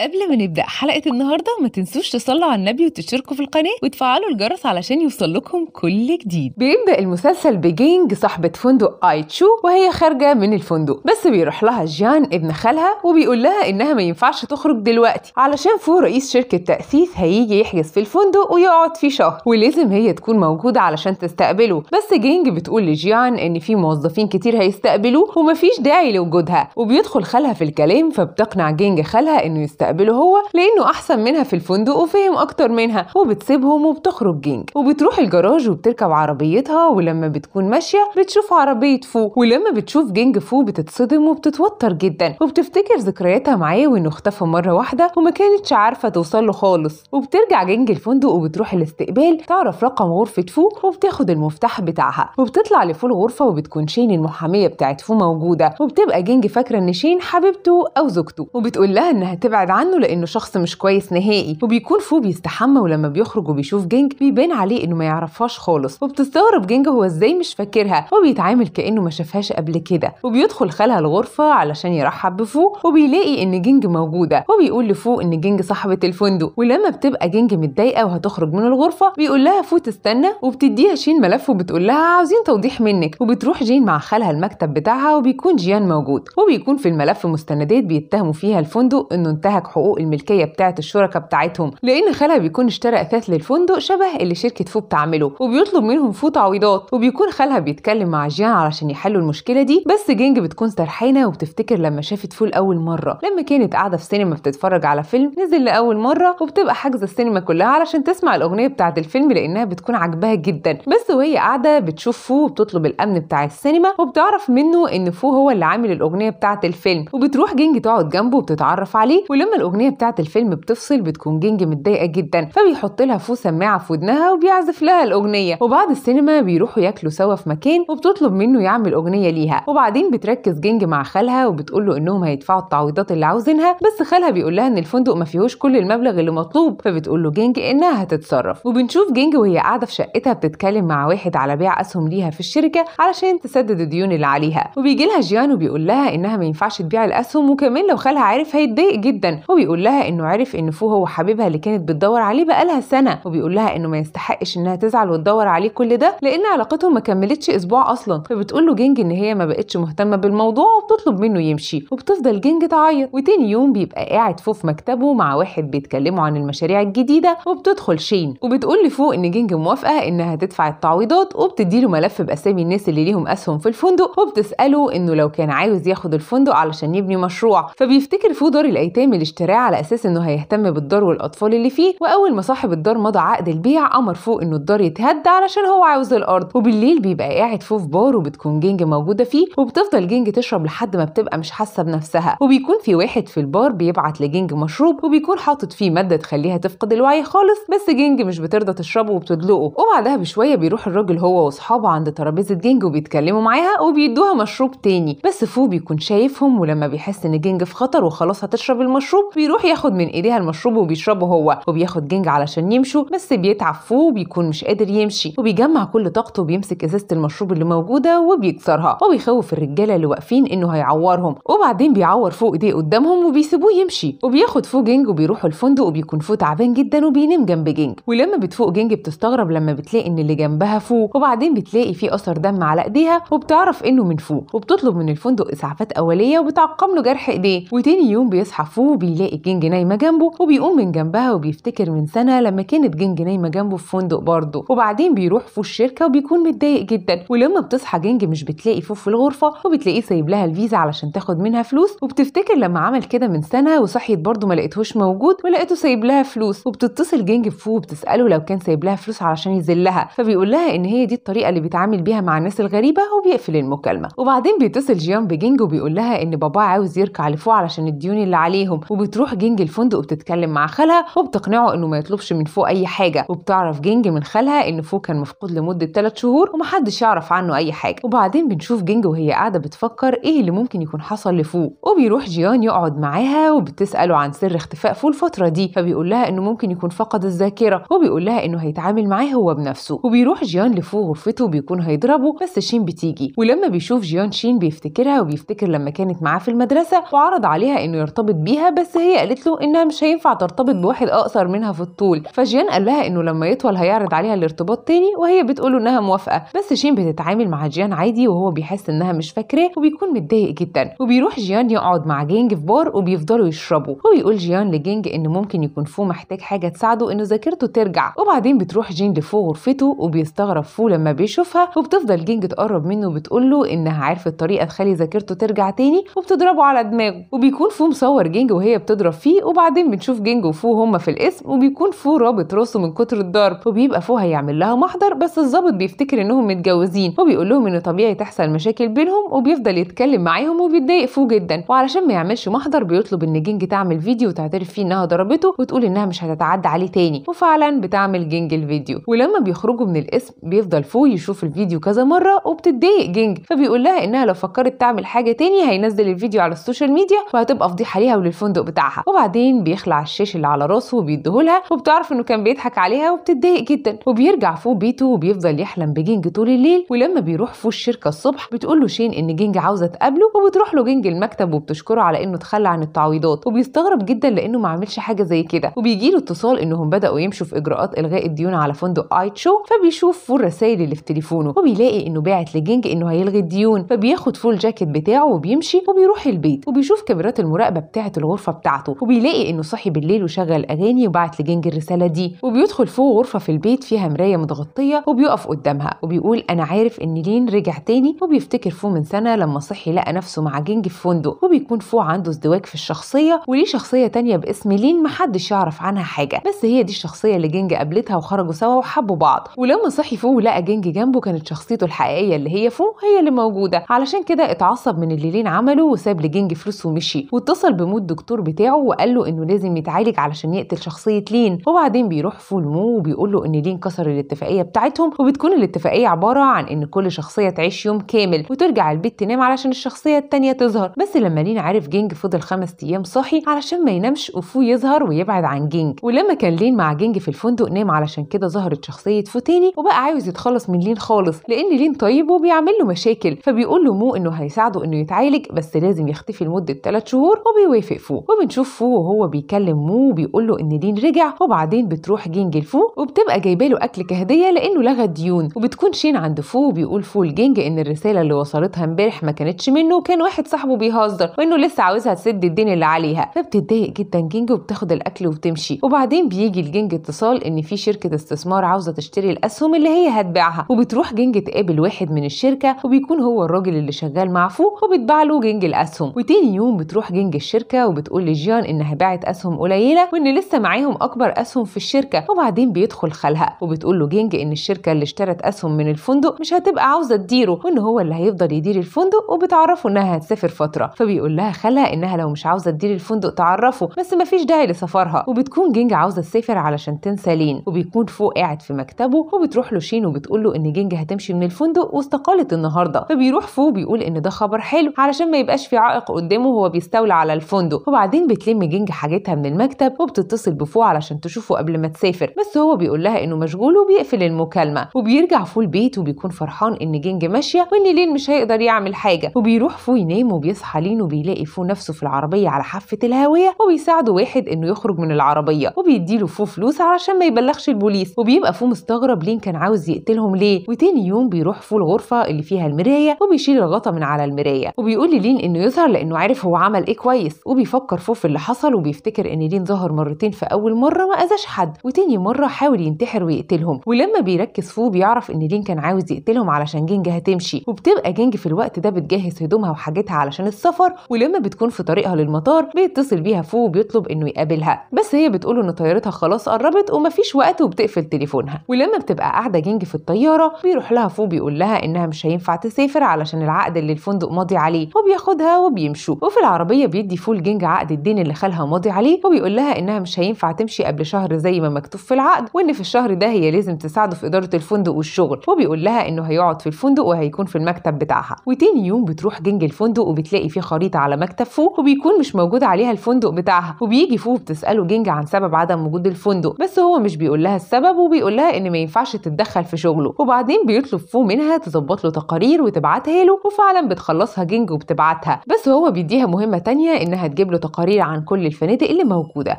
قبل ما نبدأ حلقة النهاردة ما تنسوش تصلوا على النبي وتشتركوا في القناة وتفعلوا الجرس علشان يوصل لكم كل جديد بيبدأ المسلسل بجينج صاحبة فندق آيتشو وهي خارجة من الفندق بس بيروح لها جيان ابن خالها وبيقول لها إنها ما ينفعش تخرج دلوقتي علشان فو رئيس شركة تاسيس هيجي يحجز في الفندق ويقعد فيه شهر ولازم هي تكون موجودة علشان تستقبله بس جينج بتقول لجيان إن في موظفين كتير هيستقبلوه ومفيش داعي لوجودها وبيدخل خالها في الكلام فبتقنع جينج خالها إنه يستقبله بيستقبله هو لانه احسن منها في الفندق وفهم اكتر منها وبتسيبهم وبتخرج جينج وبتروح الجراج وبتركب عربيتها ولما بتكون ماشيه بتشوف عربيه فو ولما بتشوف جينج فو بتتصدم وبتتوتر جدا وبتفتكر ذكرياتها معاه وانه اختفى مره واحده وما كانتش عارفه توصل له خالص وبترجع جينج الفندق وبتروح الاستقبال تعرف رقم غرفه فو وبتاخد المفتاح بتاعها وبتطلع لفو الغرفه وبتكون شين المحاميه بتاعت فو موجوده وبتبقى جينج فاكره ان شين حبيبته او زوجته وبتقول لها انها تبعد عنه لانه شخص مش كويس نهائي وبيكون فو بيستحمى ولما بيخرج وبيشوف جينج بيبان عليه انه ما يعرفهاش خالص وبتستغرب جينج هو ازاي مش فاكرها وبيتعامل كانه ما شافهاش قبل كده وبيدخل خالها الغرفه علشان يرحب بفو وبيلاقي ان جينج موجوده وبيقول لفو ان جينج صاحبه الفندق ولما بتبقى جينج متضايقه وهتخرج من الغرفه بيقول لها فو تستنى وبتديها شين ملف وبتقول لها عاوزين توضيح منك وبتروح جين مع خالها المكتب بتاعها وبيكون جيان موجود وبيكون في الملف مستندات بيتهموا فيها الفندق انه انتهى ينتهك حقوق الملكيه بتاعه الشركاء بتاعتهم لان خالها بيكون اشترى اثاث للفندق شبه اللي شركه فو بتعمله وبيطلب منهم فو تعويضات وبيكون خالها بيتكلم مع جيان علشان يحلوا المشكله دي بس جينج بتكون سرحانه وبتفتكر لما شافت فو لاول مره لما كانت قاعده في سينما بتتفرج على فيلم نزل لاول مره وبتبقى حاجزه السينما كلها علشان تسمع الاغنيه بتاعه الفيلم لانها بتكون عاجباها جدا بس وهي قاعده بتشوف فو وبتطلب الامن بتاع السينما وبتعرف منه ان فو هو اللي عامل الاغنيه بتاعه الفيلم وبتروح جينج تقعد جنبه وبتتعرف عليه ولما لما الاغنيه بتاعت الفيلم بتفصل بتكون جينج متضايقه جدا فبيحط لها فو سماعه في ودنها وبيعزف لها الاغنيه وبعد السينما بيروحوا ياكلوا سوا في مكان وبتطلب منه يعمل اغنيه ليها وبعدين بتركز جينج مع خالها وبتقول له انهم هيدفعوا التعويضات اللي عاوزينها بس خالها بيقول لها ان الفندق ما فيهوش كل المبلغ اللي مطلوب فبتقول له جينج انها هتتصرف وبنشوف جينج وهي قاعده في شقتها بتتكلم مع واحد على بيع اسهم ليها في الشركه علشان تسدد الديون اللي عليها وبيجي لها جيان وبيقول لها انها ما ينفعش تبيع الاسهم وكمان لو خالها عارف هيتضايق جدا وبيقول لها انه عرف ان فو هو حبيبها اللي كانت بتدور عليه بقالها سنه وبيقول لها انه ما يستحقش انها تزعل وتدور عليه كل ده لان علاقتهم ما كملتش اسبوع اصلا فبتقول له جينج ان هي ما بقتش مهتمه بالموضوع وبتطلب منه يمشي وبتفضل جينج تعيط وتاني يوم بيبقى قاعد فو في مكتبه مع واحد بيتكلموا عن المشاريع الجديده وبتدخل شين وبتقول لفو ان جينج موافقه انها تدفع التعويضات وبتديله ملف باسامي الناس اللي ليهم اسهم في الفندق وبتساله انه لو كان عاوز ياخد الفندق علشان يبني مشروع فبيفتكر فو دار الايتام اللي اشتراه على اساس انه هيهتم بالدار والاطفال اللي فيه واول ما صاحب الدار مضى عقد البيع امر فوق انه الدار يتهدى علشان هو عاوز الارض وبالليل بيبقى قاعد فوق في بار وبتكون جنج موجوده فيه وبتفضل جنج تشرب لحد ما بتبقى مش حاسه بنفسها وبيكون في واحد في البار بيبعت لجنج مشروب وبيكون حاطط فيه ماده تخليها تفقد الوعي خالص بس جنج مش بترضى تشربه وبتدلقه وبعدها بشويه بيروح الراجل هو واصحابه عند ترابيزه جنج وبيتكلموا معاها وبيدوها مشروب تاني بس فو بيكون شايفهم ولما بيحس ان جنج في خطر وخلاص هتشرب المشروب المشروب بيروح ياخد من ايديها المشروب وبيشربه هو وبياخد جنج علشان يمشوا بس بيتعب فو وبيكون مش قادر يمشي وبيجمع كل طاقته وبيمسك ازازه المشروب اللي موجوده وبيكسرها وبيخوف الرجاله اللي واقفين انه هيعورهم وبعدين بيعور فوق ايديه قدامهم وبيسيبوه يمشي وبياخد فوق جنج وبيروحوا الفندق وبيكون فوق تعبان جدا وبينام جنب جنج ولما بتفوق جنج بتستغرب لما بتلاقي ان اللي جنبها فوق وبعدين بتلاقي في اثر دم على ايديها وبتعرف انه من فوق وبتطلب من الفندق اسعافات اوليه وبتعقم له جرح ايديه وتاني يوم بيصحى فوق يلاقي جنج نايمه جنبه وبيقوم من جنبها وبيفتكر من سنه لما كانت جنج نايمه جنبه في فندق برضه وبعدين بيروح في الشركه وبيكون متضايق جدا ولما بتصحى جنج مش بتلاقي فوق في الغرفه وبتلاقيه سايب لها الفيزا علشان تاخد منها فلوس وبتفتكر لما عمل كده من سنه وصحيت برضه ما لقيتهوش موجود ولقيته سايب لها فلوس وبتتصل جنج بفو وبتساله لو كان سايب لها فلوس علشان يذلها فبيقول لها ان هي دي الطريقه اللي بيتعامل بيها مع الناس الغريبه وبيقفل المكالمه وبعدين بيتصل جيان بجنج وبيقول لها ان باباه عاوز يركع لفو علشان الديون اللي عليهم وبتروح جينج الفندق وبتتكلم مع خالها وبتقنعه انه ما يطلبش من فوق اي حاجه وبتعرف جينج من خالها ان فوق كان مفقود لمده 3 شهور ومحدش يعرف عنه اي حاجه وبعدين بنشوف جينج وهي قاعده بتفكر ايه اللي ممكن يكون حصل لفوق وبيروح جيان يقعد معاها وبتساله عن سر اختفاء فوق الفتره دي فبيقول لها انه ممكن يكون فقد الذاكره وبيقول لها انه هيتعامل معاه هو بنفسه وبيروح جيان لفوق غرفته وبيكون هيضربه بس شين بتيجي ولما بيشوف جيان شين بيفتكرها وبيفتكر لما كانت معاه في المدرسه وعرض عليها انه يرتبط بيها بس بس هي قالت له انها مش هينفع ترتبط بواحد اقصر منها في الطول فجيان قال لها انه لما يطول هيعرض عليها الارتباط تاني وهي بتقول انها موافقه بس شين بتتعامل مع جيان عادي وهو بيحس انها مش فاكراه وبيكون متضايق جدا وبيروح جيان يقعد مع جينج في بار وبيفضلوا يشربوا وبيقول جيان لجينج ان ممكن يكون فو محتاج حاجه تساعده انه ذاكرته ترجع وبعدين بتروح جين لفو غرفته وبيستغرب فو لما بيشوفها وبتفضل جينج تقرب منه وبتقول له انها عرفت طريقه تخلي ذاكرته ترجع تاني وبتضربه على دماغه وبيكون فو مصور جينج وهي بتضرب فيه وبعدين بنشوف جينج وفو هما في الاسم وبيكون فو رابط راسه من كتر الضرب وبيبقى فو هيعمل لها محضر بس الظابط بيفتكر انهم متجوزين وبيقول لهم ان طبيعي تحصل مشاكل بينهم وبيفضل يتكلم معاهم وبيتضايق فو جدا وعلشان ما يعملش محضر بيطلب ان جينج تعمل فيديو وتعترف فيه انها ضربته وتقول انها مش هتتعدى عليه تاني وفعلا بتعمل جينج الفيديو ولما بيخرجوا من الاسم بيفضل فو يشوف الفيديو كذا مره وبتتضايق جينج فبيقول لها انها لو فكرت تعمل حاجه تاني هينزل الفيديو على السوشيال ميديا وهتبقى فضيحه ليها وللفندق الفندق بتاعها وبعدين بيخلع الشيش اللي على راسه وبيديهولها وبتعرف انه كان بيضحك عليها وبتتضايق جدا وبيرجع فوق بيته وبيفضل يحلم بجينج طول الليل ولما بيروح فوق الشركه الصبح بتقول له شين ان جينج عاوزه تقابله وبتروح له جينج المكتب وبتشكره على انه اتخلى عن التعويضات وبيستغرب جدا لانه ما عملش حاجه زي كده وبيجي له اتصال انهم بداوا يمشوا في اجراءات الغاء الديون على فندق ايت شو فبيشوف فوق الرسائل اللي في تليفونه وبيلاقي انه باعت لجينج انه هيلغي الديون فبياخد فول جاكيت بتاعه وبيمشي وبيروح البيت وبيشوف كاميرات المراقبه بتاعه الغرفه الغرفه بتاعته وبيلاقي انه صحي بالليل وشغل اغاني وبعت لجنج الرساله دي وبيدخل فوق غرفه في البيت فيها مرايه متغطيه وبيقف قدامها وبيقول انا عارف ان لين رجع تاني وبيفتكر فو من سنه لما صحي لقى نفسه مع جنج في فندق وبيكون فو عنده ازدواج في الشخصيه وليه شخصيه تانية باسم لين محدش يعرف عنها حاجه بس هي دي الشخصيه اللي جنج قابلتها وخرجوا سوا وحبوا بعض ولما صحي فو لقى جنج جنبه كانت شخصيته الحقيقيه اللي هي فو هي اللي موجوده علشان كده اتعصب من اللي لين عمله وساب لجنج فلوس ومشي واتصل بموت دكتور الدكتور بتاعه وقال له انه لازم يتعالج علشان يقتل شخصيه لين وبعدين بيروح فول مو وبيقول له ان لين كسر الاتفاقيه بتاعتهم وبتكون الاتفاقيه عباره عن ان كل شخصيه تعيش يوم كامل وترجع البيت تنام علشان الشخصيه التانيه تظهر بس لما لين عارف جينج فضل خمس ايام صاحي علشان ما ينامش وفو يظهر ويبعد عن جينج ولما كان لين مع جينج في الفندق نام علشان كده ظهرت شخصيه فو تاني وبقى عاوز يتخلص من لين خالص لان لين طيب وبيعمل له مشاكل فبيقول له مو انه هيساعده انه يتعالج بس لازم يختفي لمده 3 شهور وبيوافق فو وبنشوف فو وهو بيكلم مو وبيقول له ان دين رجع وبعدين بتروح جينج لفو وبتبقى جايبه له اكل كهديه لانه لغى الديون وبتكون شين عند فو وبيقول فو لجينج ان الرساله اللي وصلتها امبارح ما كانتش منه وكان واحد صاحبه بيهزر وانه لسه عاوزها تسد الدين اللي عليها فبتتضايق جدا جينج وبتاخد الاكل وبتمشي وبعدين بيجي لجينج اتصال ان في شركه استثمار عاوزه تشتري الاسهم اللي هي هتبيعها وبتروح جينج تقابل واحد من الشركه وبيكون هو الراجل اللي شغال مع فو وبتباع له جينج الاسهم وتاني يوم بتروح جينج الشركه وبتقول بتقول لجيان انها باعت اسهم قليله وان لسه معاهم اكبر اسهم في الشركه وبعدين بيدخل خالها وبتقول له جينج ان الشركه اللي اشترت اسهم من الفندق مش هتبقى عاوزه تديره وان هو اللي هيفضل يدير الفندق وبتعرفه انها هتسافر فتره فبيقول لها خالها انها لو مش عاوزه تدير الفندق تعرفه بس مفيش داعي لسفرها وبتكون جينج عاوزه تسافر علشان تنسى لين وبيكون فوق قاعد في مكتبه وبتروح له شين وبتقول له ان جينج هتمشي من الفندق واستقالت النهارده فبيروح فوق بيقول ان ده خبر حلو علشان ما يبقاش في عائق قدامه وهو بيستولى على الفندق وبعد وبعدين بتلم جنج حاجتها من المكتب وبتتصل بفو علشان تشوفه قبل ما تسافر بس هو بيقول لها انه مشغول وبيقفل المكالمه وبيرجع فو البيت وبيكون فرحان ان جنج ماشيه وان لين مش هيقدر يعمل حاجه وبيروح فو ينام وبيصحى لين وبيلاقي فو نفسه في العربيه على حافه الهاويه وبيساعده واحد انه يخرج من العربيه وبيديله فو فلوس علشان ما يبلغش البوليس وبيبقى فو مستغرب لين كان عاوز يقتلهم ليه وتاني يوم بيروح فو الغرفه اللي فيها المرايه وبيشيل الغطا من على المرايه وبيقول لين انه يظهر لانه عارف هو عمل ايه كويس وبيفكر المرفوف اللي حصل وبيفتكر ان لين ظهر مرتين في اول مره ما اذاش حد وتاني مره حاول ينتحر ويقتلهم ولما بيركز فوق بيعرف ان لين كان عاوز يقتلهم علشان جينج هتمشي وبتبقى جينج في الوقت ده بتجهز هدومها وحاجتها علشان السفر ولما بتكون في طريقها للمطار بيتصل بيها فو وبيطلب انه يقابلها بس هي بتقول ان طيارتها خلاص قربت ومفيش وقت وبتقفل تليفونها ولما بتبقى قاعده جينج في الطياره بيروح لها فو بيقول لها انها مش هينفع تسافر علشان العقد اللي الفندق ماضي عليه وبياخدها وبيمشوا وفي العربيه بيدي فو الجينج عقد بعد الدين اللي خالها ماضي عليه وبيقول لها انها مش هينفع تمشي قبل شهر زي ما مكتوب في العقد وان في الشهر ده هي لازم تساعده في اداره الفندق والشغل وبيقول لها انه هيقعد في الفندق وهيكون في المكتب بتاعها وتاني يوم بتروح جنج الفندق وبتلاقي فيه خريطه على مكتب فوق وبيكون مش موجود عليها الفندق بتاعها وبيجي فوق بتساله جنج عن سبب عدم وجود الفندق بس هو مش بيقول لها السبب وبيقول لها ان ما ينفعش تتدخل في شغله وبعدين بيطلب فوق منها تظبط له تقارير وتبعتها له وفعلا بتخلصها جنج وبتبعتها بس هو بيديها مهمه تانية انها تجيب له تقارير عن كل الفنادق اللي موجوده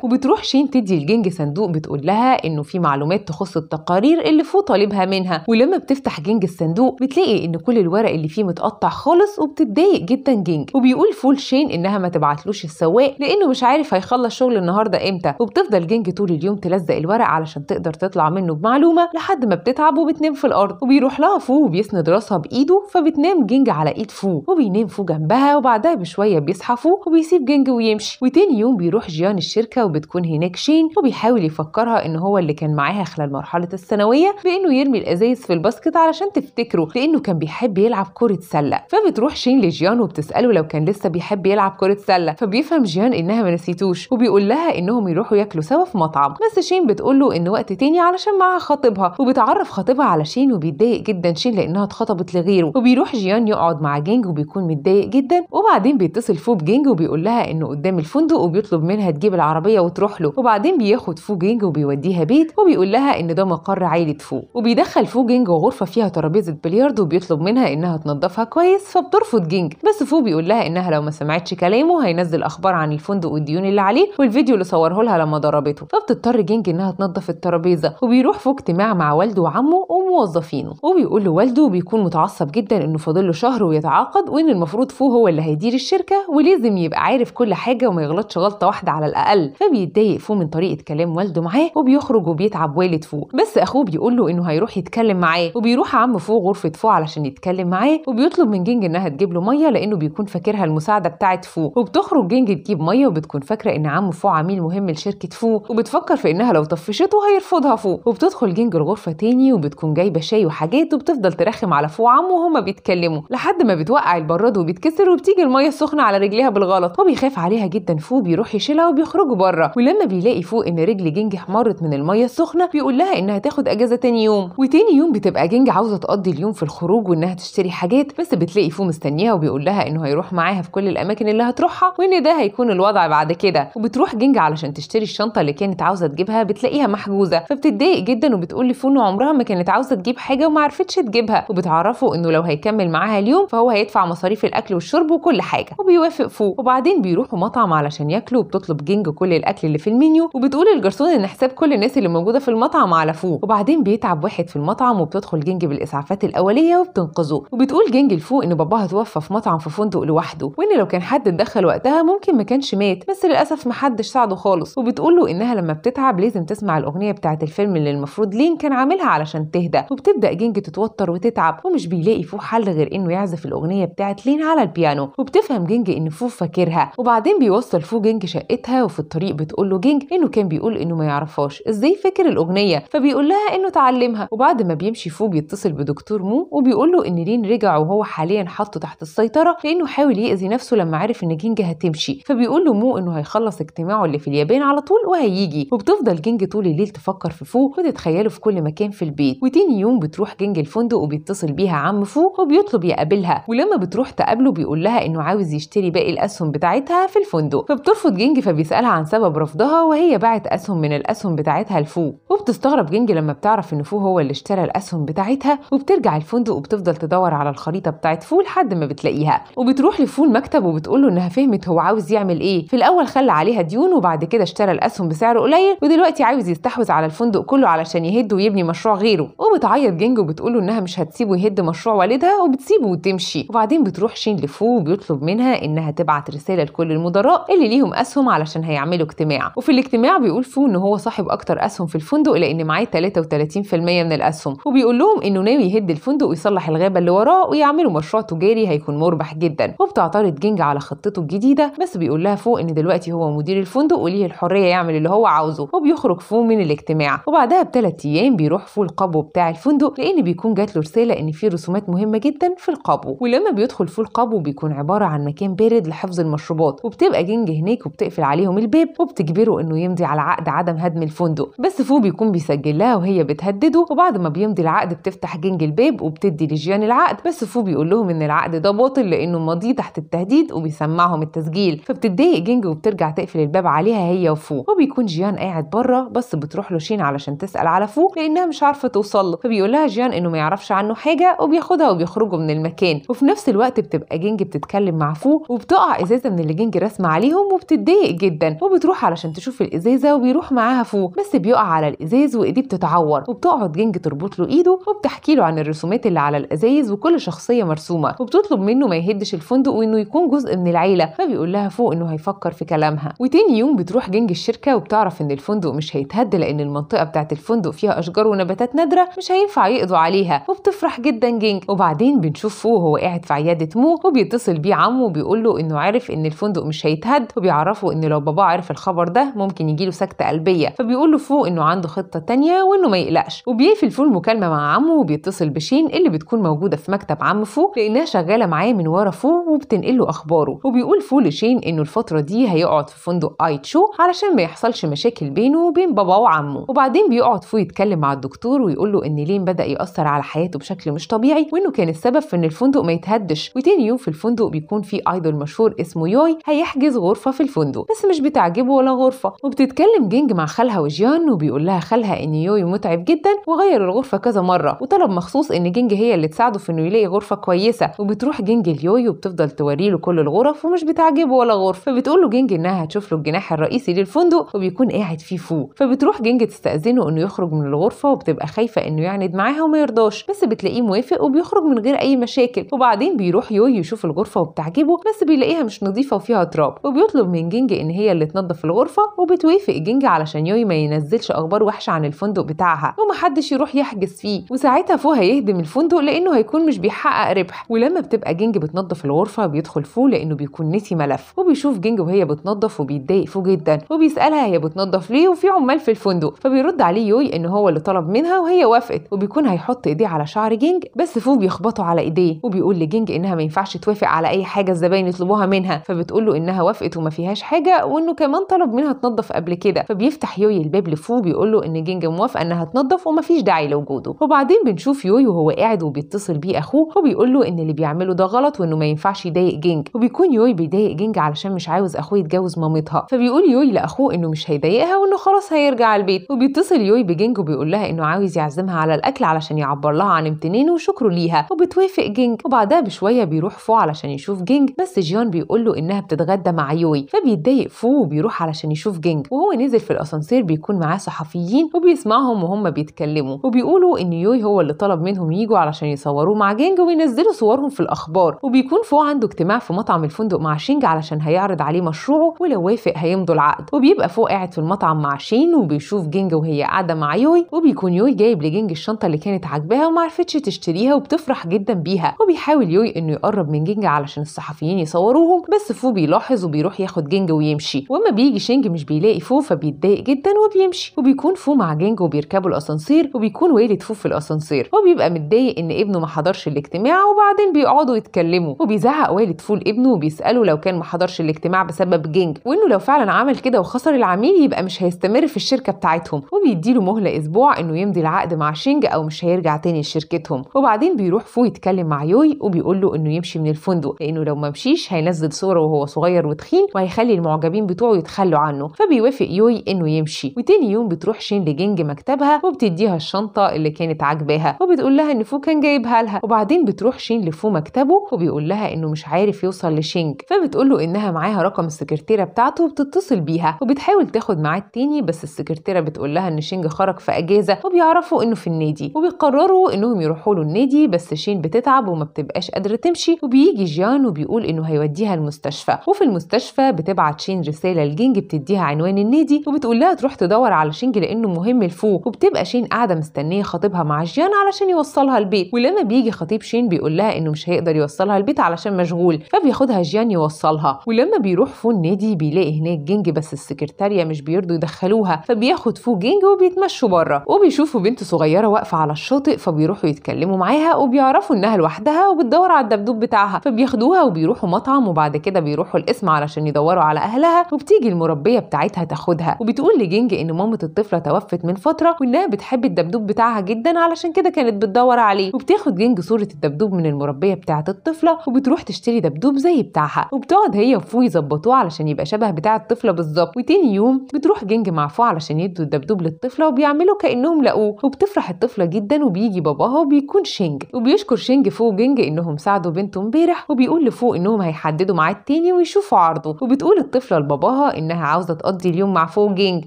وبتروح شين تدي الجنج صندوق بتقول لها انه في معلومات تخص التقارير اللي فو طالبها منها ولما بتفتح جنج الصندوق بتلاقي ان كل الورق اللي فيه متقطع خالص وبتتضايق جدا جنج وبيقول فول شين انها ما تبعتلوش السواق لانه مش عارف هيخلص شغل النهارده امتى وبتفضل جنج طول اليوم تلزق الورق علشان تقدر تطلع منه بمعلومه لحد ما بتتعب وبتنام في الارض وبيروح لها فو وبيسند راسها بايده فبتنام جنج على ايد فو وبينام فو جنبها وبعدها بشويه بيصحى فو وبيسيب جنج ويمشي بيمشي وتاني يوم بيروح جيان الشركه وبتكون هناك شين وبيحاول يفكرها ان هو اللي كان معاها خلال مرحله الثانويه بانه يرمي الازايز في الباسكت علشان تفتكره لانه كان بيحب يلعب كره سله فبتروح شين لجيان وبتساله لو كان لسه بيحب يلعب كره سله فبيفهم جيان انها ما نسيتوش وبيقول لها انهم يروحوا ياكلوا سوا في مطعم بس شين بتقول له ان وقت تاني علشان معاها خطيبها وبتعرف خطيبها على شين وبيتضايق جدا شين لانها اتخطبت لغيره وبيروح جيان يقعد مع جينج وبيكون متضايق جدا وبعدين بيتصل فوق بجينج وبيقول لها انه قدام قدام الفندق وبيطلب منها تجيب العربيه وتروح له وبعدين بياخد فوجينج وبيوديها بيت وبيقول لها ان ده مقر عائله فوق وبيدخل فوجينج غرفه فيها ترابيزه بلياردو وبيطلب منها انها تنظفها كويس فبترفض جينج بس فو بيقول لها انها لو ما سمعتش كلامه هينزل اخبار عن الفندق والديون اللي عليه والفيديو اللي صوره لها لما ضربته فبتضطر جينج انها تنظف الترابيزه وبيروح فو اجتماع مع والده وعمه وموظفينه وبيقول له والده بيكون متعصب جدا انه فاضل له شهر ويتعاقد وان المفروض فو هو اللي هيدير الشركه ولازم يبقى عارف كل حاجه حاجه وما يغلطش غلطه واحده على الاقل فبيتضايق فوق من طريقه كلام والده معاه وبيخرج وبيتعب والد فوق بس اخوه بيقول له انه هيروح يتكلم معاه وبيروح عم فوق غرفه فوق علشان يتكلم معاه وبيطلب من جينج انها تجيب له ميه لانه بيكون فاكرها المساعده بتاعت فوق وبتخرج جينج تجيب ميه وبتكون فاكره ان عم فوق عميل مهم لشركه فوق وبتفكر في انها لو طفشته هيرفضها فوق وبتدخل جينج الغرفه تاني وبتكون جايبه شاي وحاجات وبتفضل ترخم على فوق عمه وهما بيتكلموا لحد ما بتوقع البراد وبيتكسر وبتيجي الميه السخنه على رجليها بالغلط وبيخاف عليها جدا فوق بيروح يشيلها وبيخرجوا بره ولما بيلاقي فوق ان رجل جنج احمرت من الميه السخنه بيقول لها انها تاخد اجازه تاني يوم وتاني يوم بتبقى جنج عاوزه تقضي اليوم في الخروج وانها تشتري حاجات بس بتلاقي فوق مستنياها وبيقول لها انه هيروح معاها في كل الاماكن اللي هتروحها وان ده هيكون الوضع بعد كده وبتروح جنج علشان تشتري الشنطه اللي كانت عاوزه تجيبها بتلاقيها محجوزه فبتتضايق جدا وبتقول لفو ان عمرها ما كانت عاوزه تجيب حاجه وما عرفتش تجيبها وبتعرفه انه لو هيكمل معاها اليوم فهو هيدفع مصاريف الاكل والشرب وكل حاجه وبيوافق فوق وبعدين بيروحوا مطعم المطعم علشان ياكلوا وبتطلب جنج كل الاكل اللي في المنيو وبتقول الجرسون ان حساب كل الناس اللي موجوده في المطعم على فوق وبعدين بيتعب واحد في المطعم وبتدخل جنج بالاسعافات الاوليه وبتنقذه وبتقول جنج لفوق ان باباها توفى في مطعم في فندق لوحده وان لو كان حد اتدخل وقتها ممكن ما كانش مات بس للاسف محدش ساعده خالص وبتقول له انها لما بتتعب لازم تسمع الاغنيه بتاعه الفيلم اللي المفروض لين كان عاملها علشان تهدى وبتبدا جنج تتوتر وتتعب ومش بيلاقي فوق حل غير انه يعزف الاغنيه بتاعه لين على البيانو وبتفهم جنج ان فوق فاكرها وبعدين بي بيوصل فو جينج شقتها وفي الطريق بتقول له جينج انه كان بيقول انه ما يعرفهاش ازاي فاكر الاغنيه فبيقول لها انه تعلمها وبعد ما بيمشي فو بيتصل بدكتور مو وبيقول له ان لين رجع وهو حاليا حاطه تحت السيطره لانه حاول يأذي نفسه لما عرف ان جينج هتمشي فبيقول له مو انه هيخلص اجتماعه اللي في اليابان على طول وهيجي وبتفضل جينج طول الليل تفكر في فو وتتخيله في كل مكان في البيت وتاني يوم بتروح جينج الفندق وبيتصل بيها عم فو وبيطلب يقابلها ولما بتروح تقابله بيقول لها انه عاوز يشتري باقي الاسهم بتاعتها في الفندق الفندق فبترفض جينج فبيسألها عن سبب رفضها وهي باعت أسهم من الأسهم بتاعتها لفو وبتستغرب جينج لما بتعرف إن فو هو اللي اشترى الأسهم بتاعتها وبترجع الفندق وبتفضل تدور على الخريطة بتاعت فو لحد ما بتلاقيها وبتروح لفو المكتب وبتقول له إنها فهمت هو عاوز يعمل إيه في الأول خلى عليها ديون وبعد كده اشترى الأسهم بسعر قليل ودلوقتي عاوز يستحوذ على الفندق كله علشان يهد ويبني مشروع غيره وبتعيط جينج وبتقول له إنها مش هتسيبه يهد مشروع والدها وبتسيبه وتمشي وبعدين بتروح شين لفو وبيطلب منها إنها تبعت رسالة لكل المدراء الوزراء اللي ليهم اسهم علشان هيعملوا اجتماع وفي الاجتماع بيقول فو ان هو صاحب اكتر اسهم في الفندق لان معاه 33% من الاسهم وبيقول لهم انه ناوي يهد الفندق ويصلح الغابه اللي وراه ويعملوا مشروع تجاري هيكون مربح جدا وبتعترض جينج على خطته الجديده بس بيقول لها فو ان دلوقتي هو مدير الفندق وليه الحريه يعمل اللي هو عاوزه وبيخرج فو من الاجتماع وبعدها بثلاث ايام بيروح فو القبو بتاع الفندق لان بيكون جات له رساله ان في رسومات مهمه جدا في القبو ولما بيدخل فو القبو بيكون عباره عن مكان بارد لحفظ المشروبات وبتبقى بتبقى جنج هناك وبتقفل عليهم الباب وبتجبره انه يمضي على عقد عدم هدم الفندق بس فو بيكون بيسجل لها وهي بتهدده وبعد ما بيمضي العقد بتفتح جنج الباب وبتدي لجيان العقد بس فو بيقول لهم ان العقد ده باطل لانه ماضي تحت التهديد وبيسمعهم التسجيل فبتتضايق جنج وبترجع تقفل الباب عليها هي وفو وبيكون جيان قاعد بره بس بتروح له شين علشان تسال على فو لانها مش عارفه توصل له فبيقول لها جيان انه ما يعرفش عنه حاجه وبياخدها وبيخرجوا من المكان وفي نفس الوقت بتبقى جنج بتتكلم مع فو وبتقع ازازه من اللي جنج رسم بتسمع عليهم وبتتضايق جدا وبتروح علشان تشوف الازازه وبيروح معاها فوق بس بيقع على الازاز وايديه بتتعور وبتقعد جنج تربط له ايده وبتحكي له عن الرسومات اللي على الازايز وكل شخصيه مرسومه وبتطلب منه ما يهدش الفندق وانه يكون جزء من العيله فبيقول لها فوق انه هيفكر في كلامها وتاني يوم بتروح جنج الشركه وبتعرف ان الفندق مش هيتهد لان المنطقه بتاعت الفندق فيها اشجار ونباتات نادره مش هينفع يقضوا عليها وبتفرح جدا جنج وبعدين بنشوف فوق وهو قاعد في عياده مو وبيتصل بيه عمه وبيقول له انه عارف ان الفندق مش هي بيتهد وبيعرفه ان لو باباه عرف الخبر ده ممكن يجيله سكته قلبيه فبيقول له فوق انه عنده خطه تانية وانه ما يقلقش وبيقفل فوق المكالمه مع عمه وبيتصل بشين اللي بتكون موجوده في مكتب عم فو لانها شغاله معاه من ورا فو وبتنقل له اخباره وبيقول فو لشين انه الفتره دي هيقعد في فندق ايت شو علشان ما يحصلش مشاكل بينه وبين باباه وعمه وبعدين بيقعد فو يتكلم مع الدكتور ويقول له ان لين بدا ياثر على حياته بشكل مش طبيعي وانه كان السبب في ان الفندق ما يتهدش وتاني يوم في الفندق بيكون في ايدول مشهور اسمه يوي هيحجز بيحجز غرفة في الفندق بس مش بتعجبه ولا غرفة وبتتكلم جينج مع خالها وجيان وبيقول لها خالها ان يوي متعب جدا وغير الغرفة كذا مرة وطلب مخصوص ان جينج هي اللي تساعده في انه يلاقي غرفة كويسة وبتروح جينج اليوي وبتفضل توري له كل الغرف ومش بتعجبه ولا غرفة فبتقول له جينج انها هتشوف له الجناح الرئيسي للفندق وبيكون قاعد فيه فوق فبتروح جينج تستأذنه انه يخرج من الغرفة وبتبقى خايفة انه يعند معاها وما يرضاش بس بتلاقيه موافق وبيخرج من غير اي مشاكل وبعدين بيروح يوي يشوف الغرفة وبتعجبه بس بيلاقيها مش نظيفة وفيها تراب صحابه وبيطلب من جينجي ان هي اللي تنظف الغرفه وبتوافق جينجي علشان يوي ما ينزلش اخبار وحشه عن الفندق بتاعها ومحدش يروح يحجز فيه وساعتها فو هيهدم الفندق لانه هيكون مش بيحقق ربح ولما بتبقى جينجي بتنظف الغرفه بيدخل فو لانه بيكون نسي ملف وبيشوف جينجي وهي بتنظف وبيتضايق فو جدا وبيسالها هي بتنظف ليه وفي عمال في الفندق فبيرد عليه يوي ان هو اللي طلب منها وهي وافقت وبيكون هيحط ايديه على شعر جينج بس فو بيخبطه على ايديه وبيقول لجينج انها ما ينفعش توافق على اي حاجه الزباين يطلبوها منها فبتقول له انها انها وافقت وما فيهاش حاجه وانه كمان طلب منها تنظف قبل كده فبيفتح يوي الباب لفو بيقول له ان جينج موافقه انها تنظف ومفيش داعي لوجوده وبعدين بنشوف يوي وهو قاعد وبيتصل بيه اخوه وبيقول له ان اللي بيعمله ده غلط وانه ما ينفعش يضايق جينج وبيكون يوي بيضايق جينج علشان مش عاوز اخوه يتجوز مامتها فبيقول يوي لاخوه انه مش هيضايقها وانه خلاص هيرجع البيت وبيتصل يوي بجينج وبيقول لها انه عاوز يعزمها على الاكل علشان يعبر لها عن امتنانه وشكره ليها وبتوافق جينج وبعدها بشويه بيروح فو علشان يشوف جينج بس جيان بيقول له انها بتتغدى مع يوي فبيتضايق فوق وبيروح علشان يشوف جينج وهو نزل في الاسانسير بيكون معاه صحفيين وبيسمعهم وهم بيتكلموا وبيقولوا ان يوي هو اللي طلب منهم يجوا علشان يصوروه مع جينج وينزلوا صورهم في الاخبار وبيكون فوق عنده اجتماع في مطعم الفندق مع شينج علشان هيعرض عليه مشروعه ولو وافق هيمضوا العقد وبيبقى فوق قاعد في المطعم مع شين وبيشوف جينج وهي قاعده مع يوي وبيكون يوي جايب لجينج الشنطه اللي كانت عاجباها ومعرفتش تشتريها وبتفرح جدا بيها وبيحاول يوي انه يقرب من جينج علشان الصحفيين يصوروهم بس فو بيلاحظ بيتجوز وبيروح ياخد جنج ويمشي واما بيجي شينج مش بيلاقي فو فبيتضايق جدا وبيمشي وبيكون فو مع جنج وبيركبوا الاسانسير وبيكون والد فو في الاسانسير وبيبقى متضايق ان ابنه ما حضرش الاجتماع وبعدين بيقعدوا يتكلموا وبيزعق والد فو لابنه وبيساله لو كان ما حضرش الاجتماع بسبب جنج وانه لو فعلا عمل كده وخسر العميل يبقى مش هيستمر في الشركه بتاعتهم وبيديله مهله اسبوع انه يمضي العقد مع شينج او مش هيرجع تاني لشركتهم وبعدين بيروح فو يتكلم مع يوي وبيقول له انه يمشي من الفندق لانه لو ما مشيش هينزل صوره وهو صغير صغير وتخين وهيخلي المعجبين بتوعه يتخلوا عنه فبيوافق يوي انه يمشي وتاني يوم بتروح شين لجنج مكتبها وبتديها الشنطه اللي كانت عاجباها وبتقول لها ان فو كان جايبها لها وبعدين بتروح شين لفو مكتبه وبيقول لها انه مش عارف يوصل لشينج فبتقول له انها معاها رقم السكرتيره بتاعته وبتتصل بيها وبتحاول تاخد ميعاد تاني بس السكرتيره بتقول لها ان شينج خرج في اجازه وبيعرفوا انه في النادي وبيقرروا انهم يروحوا له النادي بس شين بتتعب وما بتبقاش قادره تمشي وبيجي جيان وبيقول انه هيوديها المستشفى وفي المستشفى بتبعت شين رساله لجينج بتديها عنوان النادي وبتقول لها تروح تدور على شينج لانه مهم لفوق وبتبقى شين قاعده مستنيه خطيبها مع جيان علشان يوصلها البيت ولما بيجي خطيب شين بيقول لها انه مش هيقدر يوصلها البيت علشان مشغول فبياخدها جيان يوصلها ولما بيروح فو النادي بيلاقي هناك جينج بس السكرتاريه مش بيرضوا يدخلوها فبياخد فو جينج وبيتمشوا بره وبيشوفوا بنت صغيره واقفه على الشاطئ فبيروحوا يتكلموا معاها وبيعرفوا انها لوحدها وبتدور على الدبدوب بتاعها فبياخدوها وبيروحوا مطعم وبعد كده بيروحوا القسم الاسم علشان يدوروا على اهلها وبتيجي المربيه بتاعتها تاخدها وبتقول لجينج ان مامه الطفله توفت من فتره وانها بتحب الدبدوب بتاعها جدا علشان كده كانت بتدور عليه وبتاخد جينج صوره الدبدوب من المربيه بتاعه الطفله وبتروح تشتري دبدوب زي بتاعها وبتقعد هي وفو يظبطوه علشان يبقى شبه بتاع الطفله بالظبط وتاني يوم بتروح جينج مع فو علشان يدوا الدبدوب للطفله وبيعملوا كانهم لاقوه وبتفرح الطفله جدا وبيجي باباها وبيكون شينج وبيشكر شينج فو جينج انهم ساعدوا بنته امبارح وبيقول لفو انهم هيحددوا ميعاد تاني ويشوفوا في عرضه وبتقول الطفله لباباها انها عاوزه تقضي اليوم مع فو جينج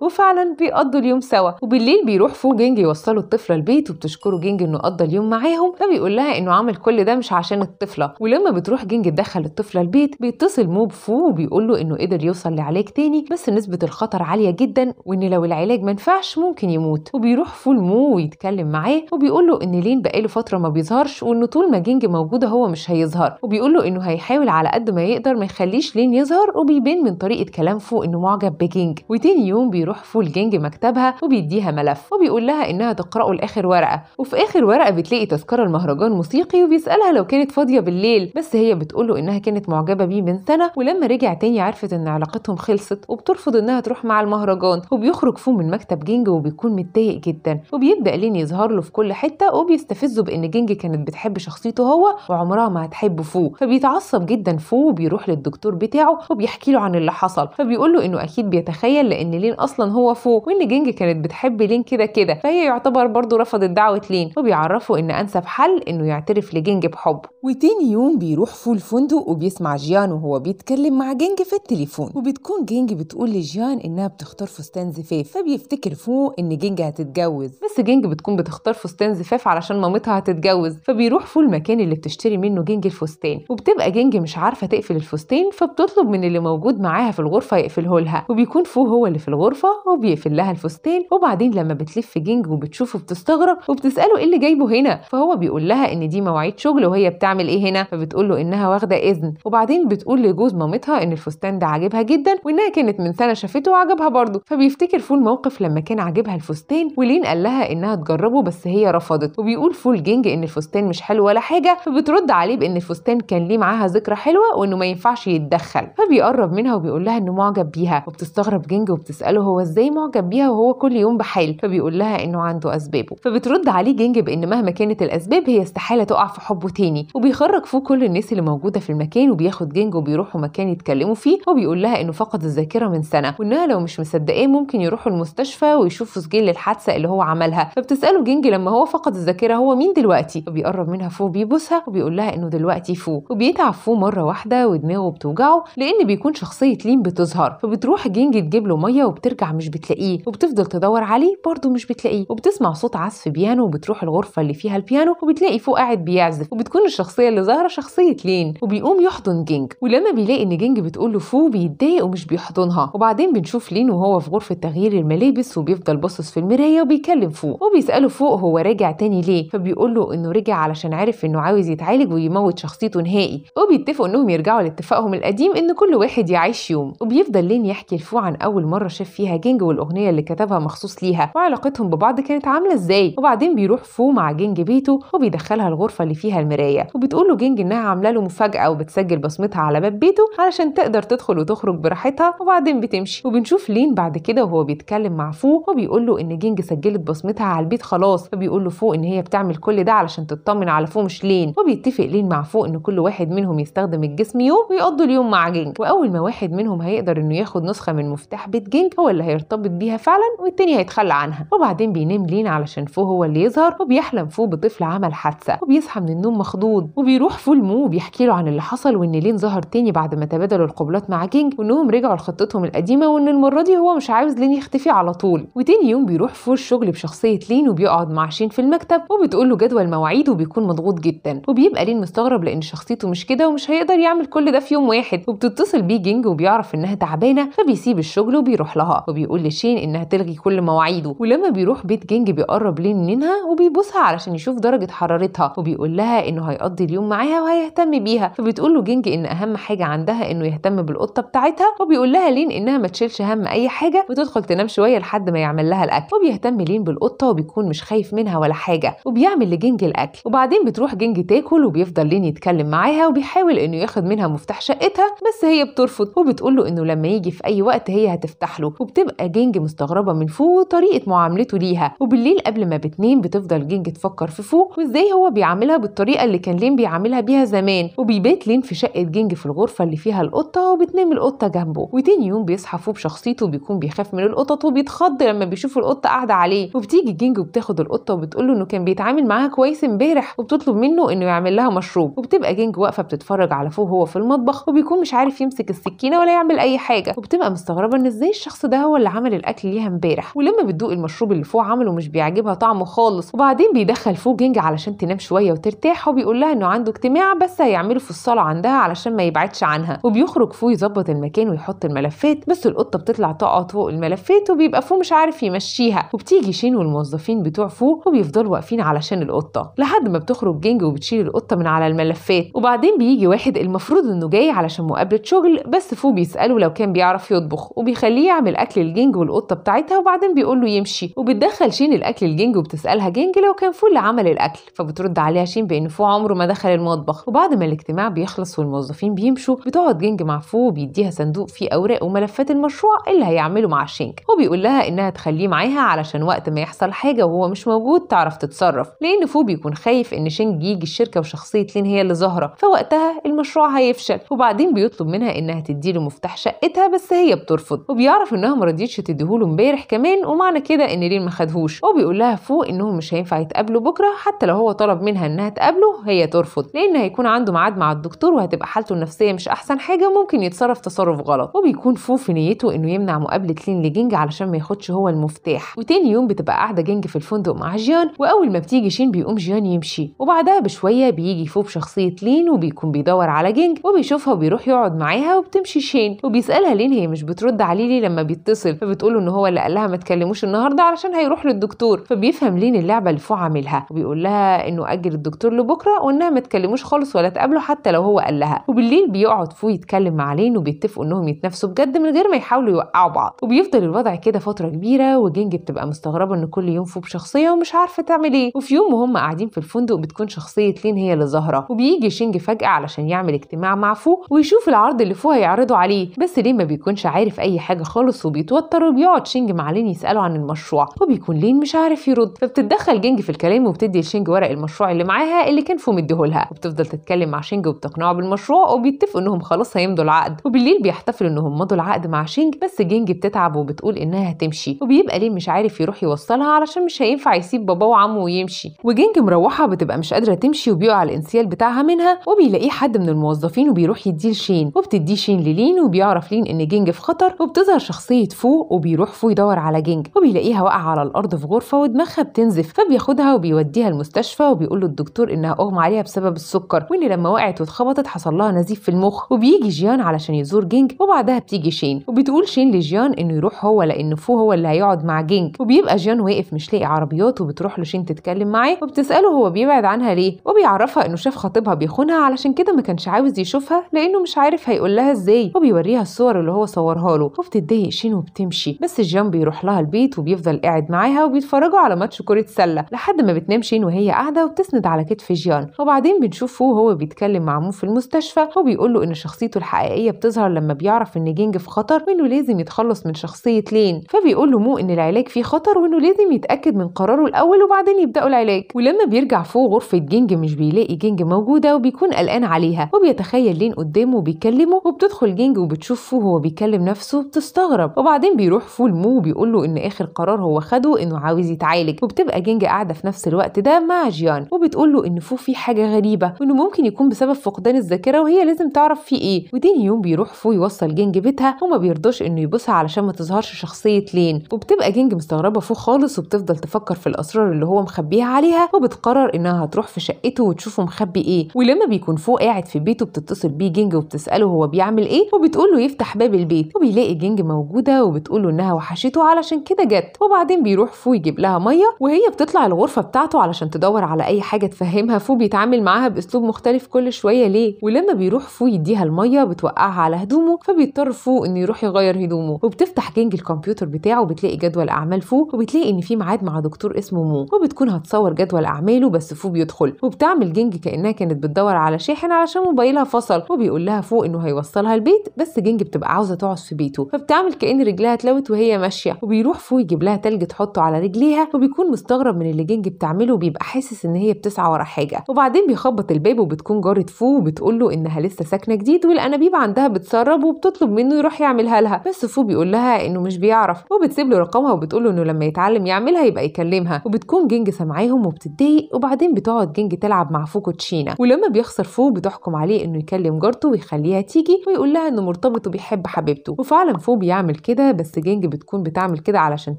وفعلا بيقضوا اليوم سوا وبالليل بيروح فو جينج يوصلوا الطفله البيت وبتشكره جينج انه قضى اليوم معاهم فبيقول لها انه عمل كل ده مش عشان الطفله ولما بتروح جينج تدخل الطفله البيت بيتصل مو بفو وبيقول له انه قدر يوصل لعلاج تاني بس نسبه الخطر عاليه جدا وان لو العلاج ما نفعش ممكن يموت وبيروح فو لمو ويتكلم معاه وبيقول له ان لين بقاله فتره ما بيظهرش وانه طول ما جينج موجوده هو مش هيظهر وبيقول له انه هيحاول على قد ما يقدر ما يخليش لين وبعدين يظهر وبيبان من طريقه كلام فو انه معجب بجينج وتاني يوم بيروح فو لجينج مكتبها وبيديها ملف وبيقول لها انها تقراه لاخر ورقه وفي اخر ورقه بتلاقي تذكره المهرجان موسيقي وبيسالها لو كانت فاضيه بالليل بس هي بتقوله انها كانت معجبه بيه من سنه ولما رجع تاني عرفت ان علاقتهم خلصت وبترفض انها تروح مع المهرجان وبيخرج فو من مكتب جينج وبيكون متضايق جدا وبيبدا لين يظهر له في كل حته وبيستفزه بان جينج كانت بتحب شخصيته هو وعمرها ما هتحب فو فبيتعصب جدا فو وبيروح للدكتور بتاعه بتاعه وبيحكي له عن اللي حصل فبيقول له انه اكيد بيتخيل لان لين اصلا هو فوق وان جينج كانت بتحب لين كده كده فهي يعتبر برضه رفضت دعوه لين وبيعرفه ان انسب حل انه يعترف لجينج بحبه وتاني يوم بيروح فوق الفندق وبيسمع جيان وهو بيتكلم مع جينج في التليفون وبتكون جينج بتقول لجيان انها بتختار فستان زفاف فبيفتكر فوق ان جينج هتتجوز بس جينج بتكون بتختار فستان زفاف علشان مامتها هتتجوز فبيروح فوق المكان اللي بتشتري منه جينج الفستان وبتبقى جينج مش عارفه تقفل الفستان فبتطلع بتطلب من اللي موجود معاها في الغرفه يقفله لها وبيكون فو هو اللي في الغرفه وبيقفل لها الفستان وبعدين لما بتلف جينج وبتشوفه بتستغرب وبتساله ايه اللي جايبه هنا فهو بيقول لها ان دي مواعيد شغل وهي بتعمل ايه هنا فبتقول له انها واخده اذن وبعدين بتقول لجوز مامتها ان الفستان ده عاجبها جدا وانها كانت من سنه شافته وعجبها برضه فبيفتكر فول موقف لما كان عاجبها الفستان ولين قال لها انها تجربه بس هي رفضت وبيقول فول جينج ان الفستان مش حلو ولا حاجه فبترد عليه بان الفستان كان ليه معاها ذكرى حلوه وانه ما ينفعش يتدخل الخلق فبيقرب منها وبيقول لها انه معجب بيها وبتستغرب جينج وبتساله هو ازاي معجب بيها وهو كل يوم بحال فبيقول لها انه عنده اسبابه فبترد عليه جينج بان مهما كانت الاسباب هي استحاله تقع في حبه تاني وبيخرج فوق كل الناس اللي موجوده في المكان وبياخد جينج وبيروحوا مكان يتكلموا فيه وبيقول لها انه فقد الذاكره من سنه وانها لو مش مصدقاه ممكن يروحوا المستشفى ويشوفوا سجل الحادثه اللي هو عملها فبتساله جينج لما هو فقد الذاكره هو مين دلوقتي وبيقرب منها فو بيبوسها وبيقول لها انه دلوقتي فو وبيتعب فو مره واحده ودماغه بتوجعه بتاعه لان بيكون شخصيه لين بتظهر فبتروح جينج تجيب له ميه وبترجع مش بتلاقيه وبتفضل تدور عليه برضه مش بتلاقيه وبتسمع صوت عزف بيانو وبتروح الغرفه اللي فيها البيانو وبتلاقي فوق قاعد بيعزف وبتكون الشخصيه اللي ظاهره شخصيه لين وبيقوم يحضن جينج ولما بيلاقي ان جينج بتقول له فو بيتضايق ومش بيحضنها وبعدين بنشوف لين وهو في غرفه تغيير الملابس وبيفضل باصص في المرايه وبيكلم فوق وبيساله فوق هو راجع تاني ليه فبيقول له انه رجع علشان عرف انه عاوز يتعالج ويموت شخصيته نهائي وبيتفقوا انهم يرجعوا لاتفاقهم القديم التقييم إن كل واحد يعيش يوم وبيفضل لين يحكي لفو عن أول مرة شاف فيها جينج والأغنية اللي كتبها مخصوص ليها وعلاقتهم ببعض كانت عاملة إزاي وبعدين بيروح فو مع جينج بيته وبيدخلها الغرفة اللي فيها المراية وبتقول له جينج إنها عاملة له مفاجأة وبتسجل بصمتها على باب بيته علشان تقدر تدخل وتخرج براحتها وبعدين بتمشي وبنشوف لين بعد كده وهو بيتكلم مع فو وبيقول له إن جينج سجلت بصمتها على البيت خلاص فبيقول له فو إن هي بتعمل كل ده علشان تطمن على فو مش لين وبيتفق لين مع فو إن كل واحد منهم يستخدم الجسم يوم ويقضوا اليوم مع جينج واول ما واحد منهم هيقدر انه ياخد نسخه من مفتاح بيت جينج هو اللي هيرتبط بيها فعلا والتاني هيتخلى عنها وبعدين بينام لين علشان فو هو اللي يظهر وبيحلم فو بطفل عمل حادثه وبيصحى من النوم مخضوض وبيروح فو لمو وبيحكي له عن اللي حصل وان لين ظهر تاني بعد ما تبادلوا القبلات مع جينج وانهم رجعوا لخطتهم القديمه وان المره دي هو مش عاوز لين يختفي على طول وتاني يوم بيروح فو الشغل بشخصيه لين وبيقعد مع شين في المكتب وبتقول له جدول مواعيده وبيكون مضغوط جدا وبيبقى لين مستغرب لان شخصيته مش كده ومش هيقدر يعمل كل ده في يوم واحد وبتتصل بيه جينج وبيعرف انها تعبانه فبيسيب الشغل وبيروح لها وبيقول لشين انها تلغي كل مواعيده ولما بيروح بيت جينج بيقرب لين منها وبيبوسها علشان يشوف درجه حرارتها وبيقول لها انه هيقضي اليوم معاها وهيهتم بيها فبتقول له جينج ان اهم حاجه عندها انه يهتم بالقطه بتاعتها وبيقول لها لين انها ما تشيلش هم اي حاجه وتدخل تنام شويه لحد ما يعمل لها الاكل وبيهتم لين بالقطه وبيكون مش خايف منها ولا حاجه وبيعمل لجينج الاكل وبعدين بتروح جينج تاكل وبيفضل لين يتكلم معاها وبيحاول انه ياخد منها مفتاح شقتها بس هي بترفض وبتقول له انه لما يجي في اي وقت هي هتفتح له وبتبقى جينج مستغربه من فو وطريقه معاملته ليها وبالليل قبل ما بتنام بتفضل جينج تفكر في فو وازاي هو بيعاملها بالطريقه اللي كان لين بيعاملها بيها زمان وبيبات لين في شقه جينج في الغرفه اللي فيها القطه وبتنام القطه جنبه وتاني يوم بيصحى فو بشخصيته بيكون بيخاف من القطط وبيتخض لما بيشوف القطه قاعده عليه وبتيجي جينج وبتاخد القطه وبتقول له انه كان بيتعامل معاها كويس امبارح وبتطلب منه انه يعمل لها مشروب وبتبقى جينج واقفه بتتفرج على فو هو في المطبخ وبيكون مش عارف يمسك السكينه ولا يعمل اي حاجه وبتبقى مستغربه ان ازاي الشخص ده هو اللي عمل الاكل ليها امبارح ولما بتدوق المشروب اللي فوق عمله مش بيعجبها طعمه خالص وبعدين بيدخل فوق جنج علشان تنام شويه وترتاح وبيقول لها انه عنده اجتماع بس هيعمله في الصاله عندها علشان ما يبعدش عنها وبيخرج فوق يظبط المكان ويحط الملفات بس القطه بتطلع تقعد فوق الملفات وبيبقى فوق مش عارف يمشيها وبتيجي شين والموظفين بتوع فوق وبيفضلوا واقفين علشان القطه لحد ما بتخرج جنج وبتشيل القطه من على الملفات وبعدين بيجي واحد المفروض انه جاي علشان مقابله شغل بس فو بيساله لو كان بيعرف يطبخ وبيخليه يعمل اكل الجينج والقطه بتاعتها وبعدين بيقول له يمشي وبتدخل شين الاكل الجينج وبتسالها جينج لو كان فو اللي عمل الاكل فبترد عليها شين بان فو عمره ما دخل المطبخ وبعد ما الاجتماع بيخلص والموظفين بيمشوا بتقعد جينج مع فو وبيديها صندوق فيه اوراق وملفات المشروع اللي هيعمله مع شينج وبيقول لها انها تخليه معاها علشان وقت ما يحصل حاجه وهو مش موجود تعرف تتصرف لان فو بيكون خايف ان شينج يجي الشركه وشخصيه لين هي اللي ظاهره فوقتها المشروع هيفشل وبعدين بيقول بيطلب منها انها تديله مفتاح شقتها بس هي بترفض وبيعرف انها ما رضيتش تديهوله امبارح كمان ومعنى كده ان ريم ما خدهوش وبيقول لها فوق انهم مش هينفع يتقابلوا بكره حتى لو هو طلب منها انها تقابله هي ترفض لان هيكون عنده ميعاد مع الدكتور وهتبقى حالته النفسيه مش احسن حاجه ممكن يتصرف تصرف غلط وبيكون فو في نيته انه يمنع مقابله لين لجينج علشان ما ياخدش هو المفتاح وتاني يوم بتبقى قاعده جينج في الفندق مع جيان واول ما بتيجي شين بيقوم جيان يمشي وبعدها بشويه بيجي فو بشخصيه لين وبيكون بيدور على جينج وبيشوفها وبيروح يقعد معاها وبتمشي شين وبيسالها ليه هي مش بترد عليه ليه لما بيتصل فبتقول له ان هو اللي قال لها ما تكلموش النهارده علشان هيروح للدكتور فبيفهم لين اللعبه اللي فوق عاملها وبيقول لها انه اجل الدكتور لبكره وانها ما تكلموش خالص ولا تقابله حتى لو هو قال لها وبالليل بيقعد فوق يتكلم مع لين وبيتفقوا انهم يتنافسوا بجد من غير ما يحاولوا يوقعوا بعض وبيفضل الوضع كده فتره كبيره وجينج بتبقى مستغربه ان كل يوم فوق بشخصيه ومش عارفه تعمل ايه وفي يوم وهم قاعدين في الفندق بتكون شخصيه لين هي اللي ظاهره وبيجي شينج فجاه علشان يعمل اجتماع مع فوق ويشوف بيشوف العرض اللي فوق هيعرضوا عليه بس ليه ما بيكونش عارف اي حاجه خالص وبيتوتر وبيقعد شينج مع لين يساله عن المشروع وبيكون لين مش عارف يرد فبتتدخل جينج في الكلام وبتدي لشينج ورق المشروع اللي معاها اللي كان فو مديهولها وبتفضل تتكلم مع شينج وبتقنعه بالمشروع وبيتفقوا انهم خلاص هيمضوا العقد وبالليل بيحتفلوا انهم مضوا العقد مع شينج بس جينج بتتعب وبتقول انها هتمشي وبيبقى لين مش عارف يروح يوصلها علشان مش هينفع يسيب بابا وعمه ويمشي وجينج مروحه بتبقى مش قادره تمشي وبيقع الانسيال بتاعها منها وبيلاقيه حد من الموظفين وبيروح يديه شين وبتديه شين للين وبيعرف لين ان جينج في خطر وبتظهر شخصيه فو وبيروح فو يدور على جينج وبيلاقيها واقعه على الارض في غرفه ودماغها بتنزف فبياخدها وبيوديها المستشفى وبيقول له الدكتور انها اغمى عليها بسبب السكر وان لما وقعت واتخبطت حصل لها نزيف في المخ وبيجي جيان علشان يزور جينج وبعدها بتيجي شين وبتقول شين لجيان انه يروح هو لان فو هو اللي هيقعد مع جينج وبيبقى جيان واقف مش لاقي عربيات وبتروح له شين تتكلم معاه وبتساله هو بيبعد عنها ليه وبيعرفها انه شاف خطيبها بيخونها علشان كده ما كانش عاوز يشوفها لانه مش عارف هيقول لها ازاي وبيوريها الصور اللي هو صورها له وبتتضايق شين وبتمشي بس جان بيروح لها البيت وبيفضل قاعد معاها وبيتفرجوا على ماتش كرة سلة لحد ما بتنام شين وهي قاعدة وبتسند على كتف جيان وبعدين بنشوفه وهو بيتكلم مع مو في المستشفى وبيقول له ان شخصيته الحقيقية بتظهر لما بيعرف ان جينج في خطر وانه لازم يتخلص من شخصية لين فبيقول له مو ان العلاج فيه خطر وانه لازم يتأكد من قراره الاول وبعدين يبدأوا العلاج ولما بيرجع فوق غرفة جينج مش بيلاقي جينج موجودة وبيكون قلقان عليها وبيتخيل لين قدامه بيكلمه وبتدخل جينج وبتشوف فو هو بيكلم نفسه بتستغرب وبعدين بيروح فو لمو وبيقول له ان اخر قرار هو خده انه عاوز يتعالج وبتبقى جينج قاعده في نفس الوقت ده مع جيان وبتقول له ان فو في حاجه غريبه وانه ممكن يكون بسبب فقدان الذاكره وهي لازم تعرف في ايه وتاني يوم بيروح فو يوصل جينج بيتها وما بيرضاش انه يبوسها علشان ما تظهرش شخصيه لين وبتبقى جينج مستغربه فو خالص وبتفضل تفكر في الاسرار اللي هو مخبيها عليها وبتقرر انها هتروح في شقته وتشوفه مخبي ايه ولما بيكون فو قاعد في بيته بتتصل بيه جينج وبت بتساله هو بيعمل ايه وبتقول له يفتح باب البيت وبيلاقي جنج موجوده وبتقول له انها وحشته علشان كده جت وبعدين بيروح فو يجيب لها ميه وهي بتطلع الغرفه بتاعته علشان تدور على اي حاجه تفهمها فو بيتعامل معاها باسلوب مختلف كل شويه ليه ولما بيروح فو يديها الميه بتوقعها على هدومه فبيضطر فو انه يروح يغير هدومه وبتفتح جنج الكمبيوتر بتاعه وبتلاقي جدول اعمال فو وبتلاقي ان في ميعاد مع دكتور اسمه مو وبتكون هتصور جدول اعماله بس فو بيدخل وبتعمل جنج كانها كانت بتدور على شاحن علشان موبايلها فصل وبيقول لها عارفه انه هيوصلها البيت بس جنج بتبقى عاوزه تقعد في بيته فبتعمل كان رجلها اتلوت وهي ماشيه وبيروح فو يجيب لها تلج تحطه على رجليها وبيكون مستغرب من اللي جنج بتعمله وبيبقى حاسس ان هي بتسعى ورا حاجه وبعدين بيخبط الباب وبتكون جاره فو وبتقول له انها لسه ساكنه جديد والانابيب عندها بتسرب وبتطلب منه يروح يعملها لها بس فو بيقول لها انه مش بيعرف وبتسيب له رقمها وبتقول له انه لما يتعلم يعملها يبقى يكلمها وبتكون جنج سامعاهم وبتتضايق وبعدين بتقعد جنج تلعب مع فو كوتشينا ولما بيخسر فو بتحكم عليه انه يكلم جارته يخليها تيجي ويقول لها انه مرتبط وبيحب حبيبته وفعلا فو بيعمل كده بس جينج بتكون بتعمل كده علشان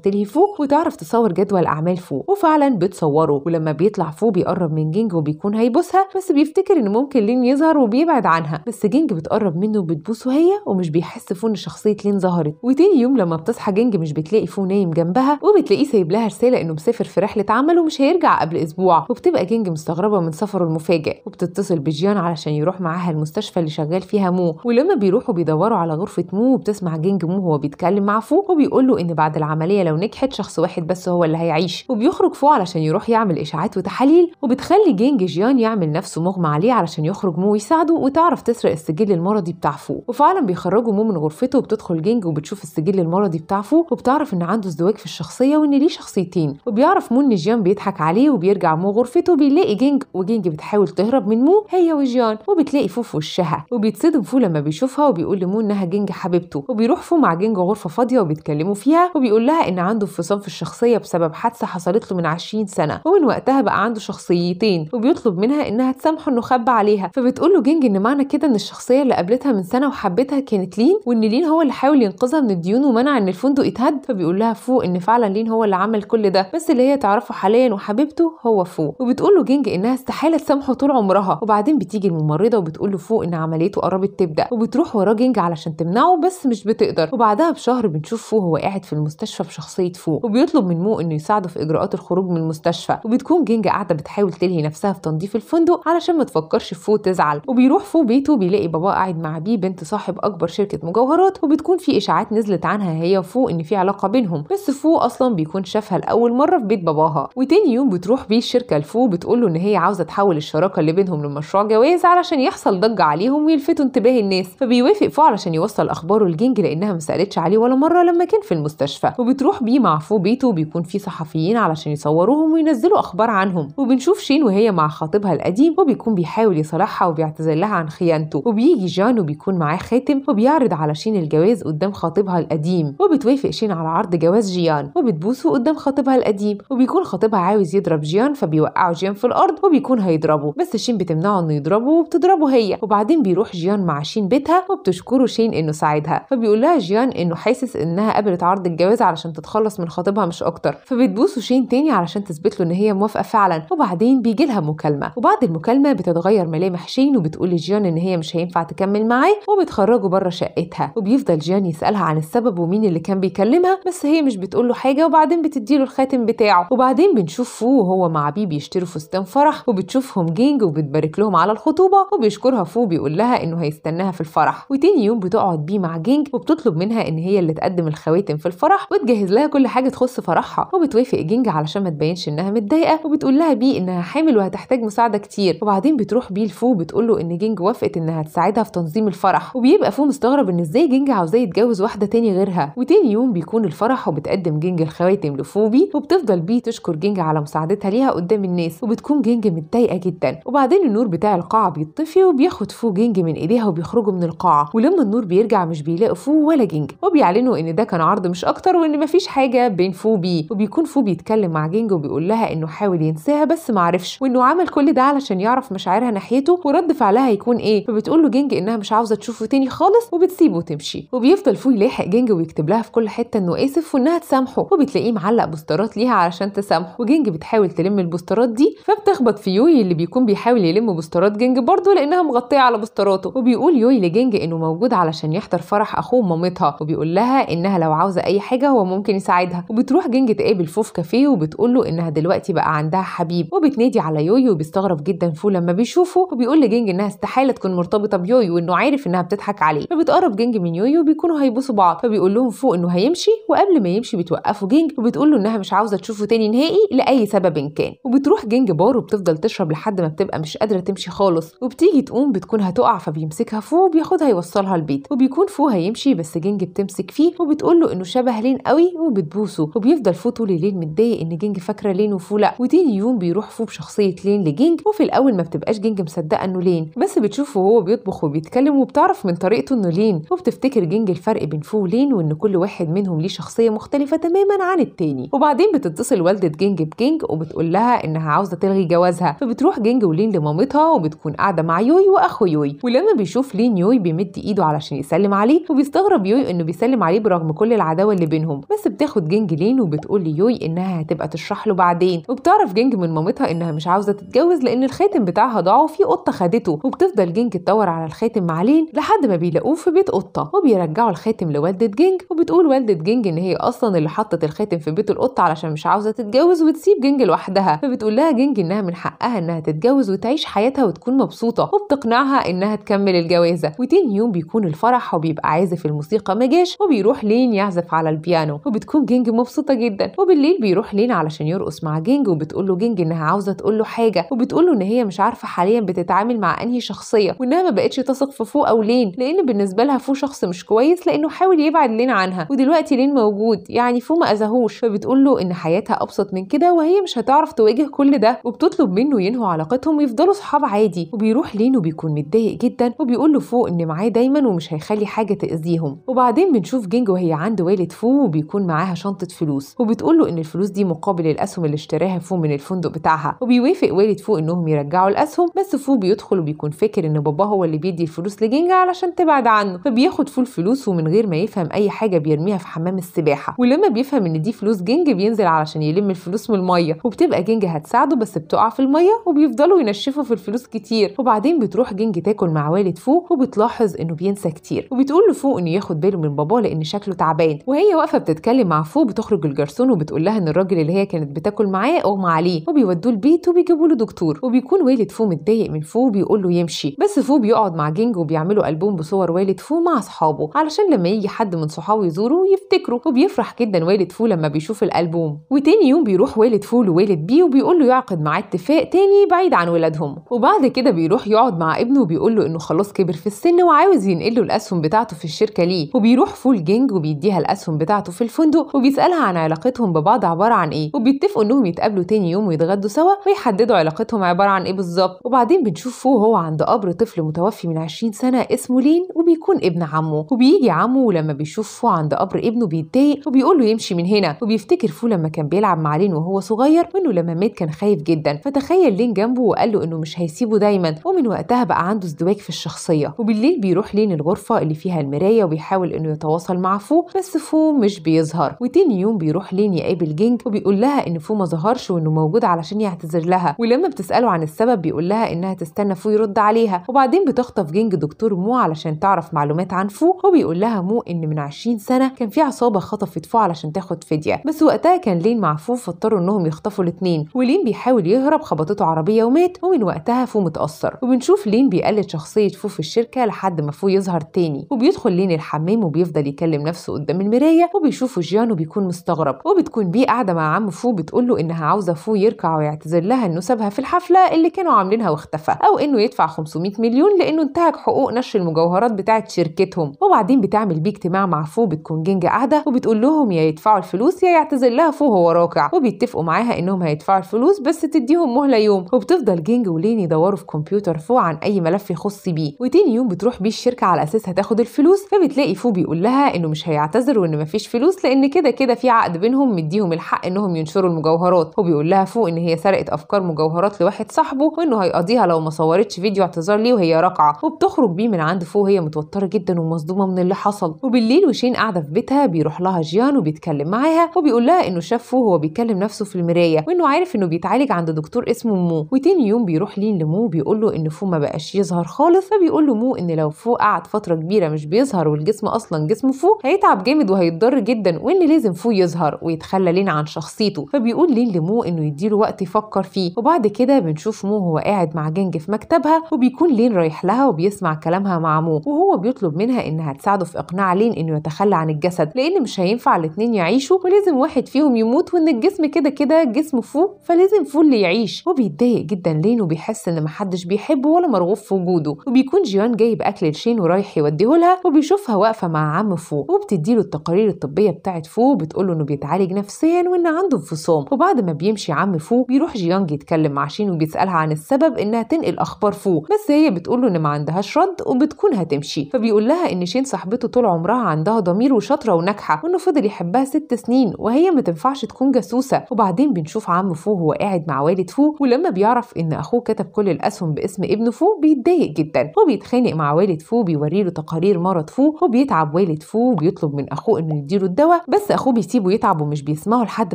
تلهي فو وتعرف تصور جدول اعمال فو وفعلا بتصوره ولما بيطلع فو بيقرب من جينج وبيكون هيبوسها بس بيفتكر ان ممكن لين يظهر وبيبعد عنها بس جينج بتقرب منه وبتبوسه هي ومش بيحس فو ان شخصيه لين ظهرت وتاني يوم لما بتصحى جينج مش بتلاقي فو نايم جنبها وبتلاقيه سايب لها رساله انه مسافر في رحله عمل ومش هيرجع قبل اسبوع وبتبقى جينج مستغربه من سفره المفاجئ وبتتصل بجيان علشان يروح معاها المستشفى اللي شغال فيها مو ولما بيروحوا بيدوروا على غرفه مو بتسمع جينج مو هو بيتكلم مع فو وبيقول له ان بعد العمليه لو نجحت شخص واحد بس هو اللي هيعيش وبيخرج فو علشان يروح يعمل اشاعات وتحاليل وبتخلي جينج جيان يعمل نفسه مغمى عليه علشان يخرج مو ويساعده وتعرف تسرق السجل المرضي بتاع فو وفعلا بيخرجوا مو من غرفته وبتدخل جينج وبتشوف السجل المرضي بتاع فو وبتعرف ان عنده ازدواج في الشخصيه وان ليه شخصيتين وبيعرف مو ان جيان بيضحك عليه وبيرجع مو غرفته بيلاقي جينج وجينج بتحاول تهرب من مو هي وجيان وبتلاقي فو في وشها وبي وبيتصدم فو لما بيشوفها وبيقول لمو انها جينج حبيبته وبيروح فو مع جينج غرفه فاضيه وبيتكلموا فيها وبيقول لها ان عنده انفصام في الشخصيه بسبب حادثه حصلت له من 20 سنه ومن وقتها بقى عنده شخصيتين وبيطلب منها انها تسامحه انه خبى عليها فبتقول له جينج ان معنى كده ان الشخصيه اللي قابلتها من سنه وحبتها كانت لين وان لين هو اللي حاول ينقذها من الديون ومنع ان الفندق يتهد فبيقول لها فو ان فعلا لين هو اللي عمل كل ده بس اللي هي تعرفه حاليا وحبيبته هو فو وبتقول له جينج انها استحاله تسامحه طول عمرها وبعدين بتيجي الممرضه وبتقول له فو ان عمليته وقربت تبدا وبتروح وراه جينج علشان تمنعه بس مش بتقدر وبعدها بشهر بنشوف فو هو قاعد في المستشفى بشخصيه فو وبيطلب من مو انه يساعده في اجراءات الخروج من المستشفى وبتكون جينج قاعده بتحاول تلهي نفسها في تنظيف الفندق علشان ما تفكرش فو تزعل وبيروح فو بيته بيلاقي باباه قاعد مع بيه بنت صاحب اكبر شركه مجوهرات وبتكون في اشاعات نزلت عنها هي وفو ان في علاقه بينهم بس فو اصلا بيكون شافها لاول مره في بيت باباها وتاني يوم بتروح بيه الشركه لفو بتقول له ان هي عاوزه تحول الشراكه اللي بينهم لمشروع جواز علشان يحصل ضجه عليهم ويلف لفتوا انتباه الناس فبيوافق فو علشان يوصل اخباره لجينج لانها ما سالتش عليه ولا مره لما كان في المستشفى وبتروح بيه مع فو بيته وبيكون في صحفيين علشان يصوروهم وينزلوا اخبار عنهم وبنشوف شين وهي مع خطيبها القديم وبيكون بيحاول يصالحها وبيعتذر لها عن خيانته وبيجي جان وبيكون معاه خاتم وبيعرض على شين الجواز قدام خطيبها القديم وبتوافق شين على عرض جواز جيان وبتبوسه قدام خطيبها القديم وبيكون خطيبها عاوز يضرب جيان فبيوقعه جيان في الارض وبيكون هيضربه بس شين بتمنعه انه يضربه وبتضربه هي وبعدين بيروح جيان مع شين بيتها وبتشكره شين انه ساعدها فبيقول لها جيان انه حاسس انها قبلت عرض الجواز علشان تتخلص من خطيبها مش اكتر فبتبوسه شين تاني علشان تثبت له ان هي موافقه فعلا وبعدين بيجي لها مكالمه وبعد المكالمه بتتغير ملامح شين وبتقول لجيان ان هي مش هينفع تكمل معاه وبتخرجه بره شقتها وبيفضل جيان يسالها عن السبب ومين اللي كان بيكلمها بس هي مش بتقول له حاجه وبعدين بتديله الخاتم بتاعه وبعدين بنشوف فو وهو مع بي بيشتروا فستان فرح وبتشوفهم جينج وبتبارك لهم على الخطوبه وبيشكرها فو بيقول لها انه هيستناها في الفرح وتاني يوم بتقعد بيه مع جينج وبتطلب منها ان هي اللي تقدم الخواتم في الفرح وتجهز لها كل حاجه تخص فرحها وبتوافق جينج علشان ما تبينش انها متضايقه وبتقول لها بيه انها حامل وهتحتاج مساعده كتير وبعدين بتروح بيه لفو بتقول له ان جينج وافقت انها تساعدها في تنظيم الفرح وبيبقى فو مستغرب ان ازاي جينج عاوزاه يتجوز واحده تاني غيرها وتاني يوم بيكون الفرح وبتقدم جينج الخواتم لفو بي وبتفضل بيه تشكر جينج على مساعدتها ليها قدام الناس وبتكون جينج متضايقه جدا وبعدين النور بتاع القاعه بيطفي وبياخد فو جينج من ايديها وبيخرجوا من القاعه ولما النور بيرجع مش بيلاقوا فو ولا جينج وبيعلنوا ان ده كان عرض مش اكتر وان مفيش حاجه بين فو بيه وبيكون فو بيتكلم مع جينج وبيقول لها انه حاول ينساها بس معرفش وانه عمل كل ده علشان يعرف مشاعرها ناحيته ورد فعلها هيكون ايه فبتقول له جينج انها مش عاوزه تشوفه تاني خالص وبتسيبه وتمشي وبيفضل فو يلاحق جينج ويكتب لها في كل حته انه اسف وانها تسامحه وبتلاقيه معلق بوسترات ليها علشان تسامحه وجينج بتحاول تلم البوسترات دي فبتخبط في يوي اللي بيكون بيحاول يلم بوسترات جينج برضه لانها مغطيه على بوستراته مامته وبيقول يوي لجينج انه موجود علشان يحضر فرح اخوه مامتها وبيقول لها انها لو عاوزه اي حاجه هو ممكن يساعدها وبتروح جينج تقابل فوف كافيه وبتقول له انها دلوقتي بقى عندها حبيب وبتنادي على يوي وبيستغرب جدا فو لما بيشوفه وبيقول لجينج انها استحاله تكون مرتبطه بيوي وانه عارف انها بتضحك عليه فبتقرب جينج من يوي وبيكونوا هيبوسوا بعض فبيقول لهم فو انه هيمشي وقبل ما يمشي بتوقفه جينج وبتقول له انها مش عاوزه تشوفه تاني نهائي لاي سبب كان وبتروح جينج بار وبتفضل تشرب لحد ما بتبقى مش قادره تمشي خالص وبتيجي تقوم بتكون هتقع فبي بيمسكها فو وبياخدها يوصلها البيت وبيكون فو هيمشي بس جينج بتمسك فيه وبتقول له انه شبه لين قوي وبتبوسه وبيفضل فو طول الليل متضايق ان جينج فاكره لين وفو لا وتاني يوم بيروح فو بشخصيه لين لجينج وفي الاول ما بتبقاش جينج مصدقه انه لين بس بتشوفه وهو بيطبخ وبيتكلم وبتعرف من طريقته انه لين وبتفتكر جينج الفرق بين فو ولين وان كل واحد منهم ليه شخصيه مختلفه تماما عن التاني وبعدين بتتصل والده جينج بجينج وبتقول لها انها عاوزه تلغي جوازها فبتروح جينج ولين لمامتها وبتكون قاعده مع يوي واخو يوي ولما بيشوف لين يوي بيمد ايده علشان يسلم عليه وبيستغرب يوي انه بيسلم عليه برغم كل العداوه اللي بينهم بس بتاخد جينج لين وبتقول ليوي انها هتبقى تشرح له بعدين وبتعرف جينج من مامتها انها مش عاوزه تتجوز لان الخاتم بتاعها ضاع وفي قطه خدته وبتفضل جينج تدور على الخاتم مع لين لحد ما بيلاقوه في بيت قطه وبيرجعوا الخاتم لوالده جينج وبتقول والده جينج ان هي اصلا اللي حطت الخاتم في بيت القطه علشان مش عاوزه تتجوز وتسيب جينج لوحدها فبتقول لها جينج انها من حقها انها تتجوز وتعيش حياتها وتكون مبسوطه وبتقنعها انها تكمل الجوازة وتاني يوم بيكون الفرح وبيبقى عازف الموسيقى مجاش وبيروح لين يعزف على البيانو وبتكون جينج مبسوطة جدا وبالليل بيروح لين علشان يرقص مع جينج وبتقول له جينج انها عاوزة تقول له حاجة وبتقول له ان هي مش عارفة حاليا بتتعامل مع انهي شخصية وانها ما بقتش تثق في فو او لين لان بالنسبة لها فو شخص مش كويس لانه حاول يبعد لين عنها ودلوقتي لين موجود يعني فو ما اذاهوش فبتقول له ان حياتها ابسط من كده وهي مش هتعرف تواجه كل ده وبتطلب منه ينهوا علاقتهم ويفضلوا صحاب عادي وبيروح لين وبيكون متضايق جدا جدا وبيقول له فو ان معاه دايما ومش هيخلي حاجه تاذيهم وبعدين بنشوف جينج وهي عند والد فو وبيكون معاها شنطه فلوس وبتقول له ان الفلوس دي مقابل الاسهم اللي اشتراها فو من الفندق بتاعها وبيوافق والد فو انهم يرجعوا الاسهم بس فو بيدخل وبيكون فاكر ان باباه هو اللي بيدي الفلوس لجينج علشان تبعد عنه فبياخد فو الفلوس ومن غير ما يفهم اي حاجه بيرميها في حمام السباحه ولما بيفهم ان دي فلوس جينج بينزل علشان يلم الفلوس من الميه وبتبقى جينج هتساعده بس بتقع في الميه وبيفضلوا ينشفوا في الفلوس كتير وبعدين بتروح جينج تاكل مع والد فوق وبتلاحظ انه بينسى كتير وبتقول لفوق انه ياخد باله من باباه لان شكله تعبان وهي واقفه بتتكلم مع فوق بتخرج الجرسون وبتقول لها ان الراجل اللي هي كانت بتاكل معاه اغمى عليه وبيودوه البيت وبيجيبوا له دكتور وبيكون والد فو متضايق من فو بيقول له يمشي بس فو بيقعد مع جينج وبيعملوا البوم بصور والد فو مع اصحابه علشان لما يجي حد من صحابه يزوره يفتكره وبيفرح جدا والد فو لما بيشوف الالبوم وتاني يوم بيروح والد فو لوالد بيه وبيقول له يعقد معاه اتفاق تاني بعيد عن ولادهم وبعد كده بيروح يقعد مع ابنه وبيقول له انه خلاص كبر في السن وعاوز ينقله الاسهم بتاعته في الشركه ليه وبيروح فول جينج وبيديها الاسهم بتاعته في الفندق وبيسالها عن علاقتهم ببعض عباره عن ايه وبيتفقوا انهم يتقابلوا تاني يوم ويتغدوا سوا ويحددوا علاقتهم عباره عن ايه بالظبط وبعدين بنشوف فو هو عند قبر طفل متوفي من 20 سنه اسمه لين وبيكون ابن عمه وبيجي عمه ولما بيشوف فو عند قبر ابنه بيتضايق وبيقول له يمشي من هنا وبيفتكر فو لما كان بيلعب مع لين وهو صغير وانه لما مات كان خايف جدا فتخيل لين جنبه وقال له انه مش هيسيبه دايما ومن وقتها بقى عنده ازدواج في الشخصية وبالليل بيروح لين الغرفة اللي فيها المراية وبيحاول إنه يتواصل مع فو بس فو مش بيظهر وتاني يوم بيروح لين يقابل جينج وبيقول لها إن فو ما ظهرش وإنه موجود علشان يعتذر لها ولما بتسأله عن السبب بيقول لها إنها تستنى فو يرد عليها وبعدين بتخطف جينج دكتور مو علشان تعرف معلومات عن فو وبيقول لها مو إن من 20 سنة كان في عصابة خطفت فو علشان تاخد فدية بس وقتها كان لين مع فو فاضطروا إنهم يخطفوا الاثنين ولين بيحاول يهرب خبطته عربية ومات ومن وقتها فو متأثر وبنشوف لين بيقلد شخصية شخصية فو في الشركة لحد ما فو يظهر تاني وبيدخل لين الحمام وبيفضل يكلم نفسه قدام المراية وبيشوفه جيان وبيكون مستغرب وبتكون بيه قاعدة مع عم فو بتقول له إنها عاوزة فو يركع ويعتذر لها إنه سابها في الحفلة اللي كانوا عاملينها واختفى أو إنه يدفع 500 مليون لإنه انتهك حقوق نشر المجوهرات بتاعة شركتهم وبعدين بتعمل بيه اجتماع مع فو بتكون جينج قاعدة وبتقول لهم يا يدفعوا الفلوس يا يعتذر لها فو وهو راكع وبيتفقوا معاها إنهم هيدفعوا الفلوس بس تديهم مهلة يوم وبتفضل جينج ولين يدوروا في كمبيوتر فو عن أي ملف يخص بيه وتاني يوم بتروح بيه الشركه على اساس هتاخد الفلوس فبتلاقي فو بيقول لها انه مش هيعتذر وان مفيش فلوس لان كده كده في عقد بينهم مديهم الحق انهم ينشروا المجوهرات وبيقول لها فو ان هي سرقت افكار مجوهرات لواحد صاحبه وانه هيقضيها لو ما صورتش فيديو اعتذار ليه وهي راقعه وبتخرج بيه من عند فو وهي متوتره جدا ومصدومه من اللي حصل وبالليل وشين قاعده في بيتها بيروح لها جيان وبيتكلم معاها وبيقول لها انه شاف فو هو بيكلم نفسه في المرايه وانه عارف انه بيتعالج عند دكتور اسمه مو وتاني يوم بيروح لين لمو بيقول له ان فو ما بقاش يظهر خالص خالص فبيقول مو ان لو فوق قعد فتره كبيره مش بيظهر والجسم اصلا جسمه فوق هيتعب جامد وهيتضر جدا وان لازم فوق يظهر ويتخلى لين عن شخصيته فبيقول لين لمو انه يديله وقت يفكر فيه وبعد كده بنشوف مو هو قاعد مع جنج في مكتبها وبيكون لين رايح لها وبيسمع كلامها مع مو وهو بيطلب منها انها تساعده في اقناع لين انه يتخلى عن الجسد لان مش هينفع الاتنين يعيشوا ولازم واحد فيهم يموت وان الجسم كده كده جسم فوق فلازم فو اللي يعيش وبيتضايق جدا لين وبيحس ان محدش بيحبه ولا مرغوب في وجوده وبيكون جيان جايب اكل لشين ورايح يوديهولها وبيشوفها واقفه مع عم فو وبتديله التقارير الطبيه بتاعت فو بتقوله انه بيتعالج نفسيا وان عنده انفصام وبعد ما بيمشي عم فو بيروح جيانج يتكلم مع شين وبيسالها عن السبب انها تنقل اخبار فو بس هي بتقوله ان ما عندهاش رد وبتكون هتمشي فبيقول لها ان شين صاحبته طول عمرها عندها ضمير وشاطره وناجحه وانه فضل يحبها ست سنين وهي ما تنفعش تكون جاسوسه وبعدين بنشوف عم فو هو قاعد مع والد فو ولما بيعرف ان اخوه كتب كل الاسهم باسم ابنه فو بيتضايق جدا جدا هو بيتخانق مع والد فو بيوريله تقارير مرض فو هو بيتعب والد فو بيطلب من اخوه انه يديله الدواء بس اخوه بيسيبه يتعب ومش بيسمعه لحد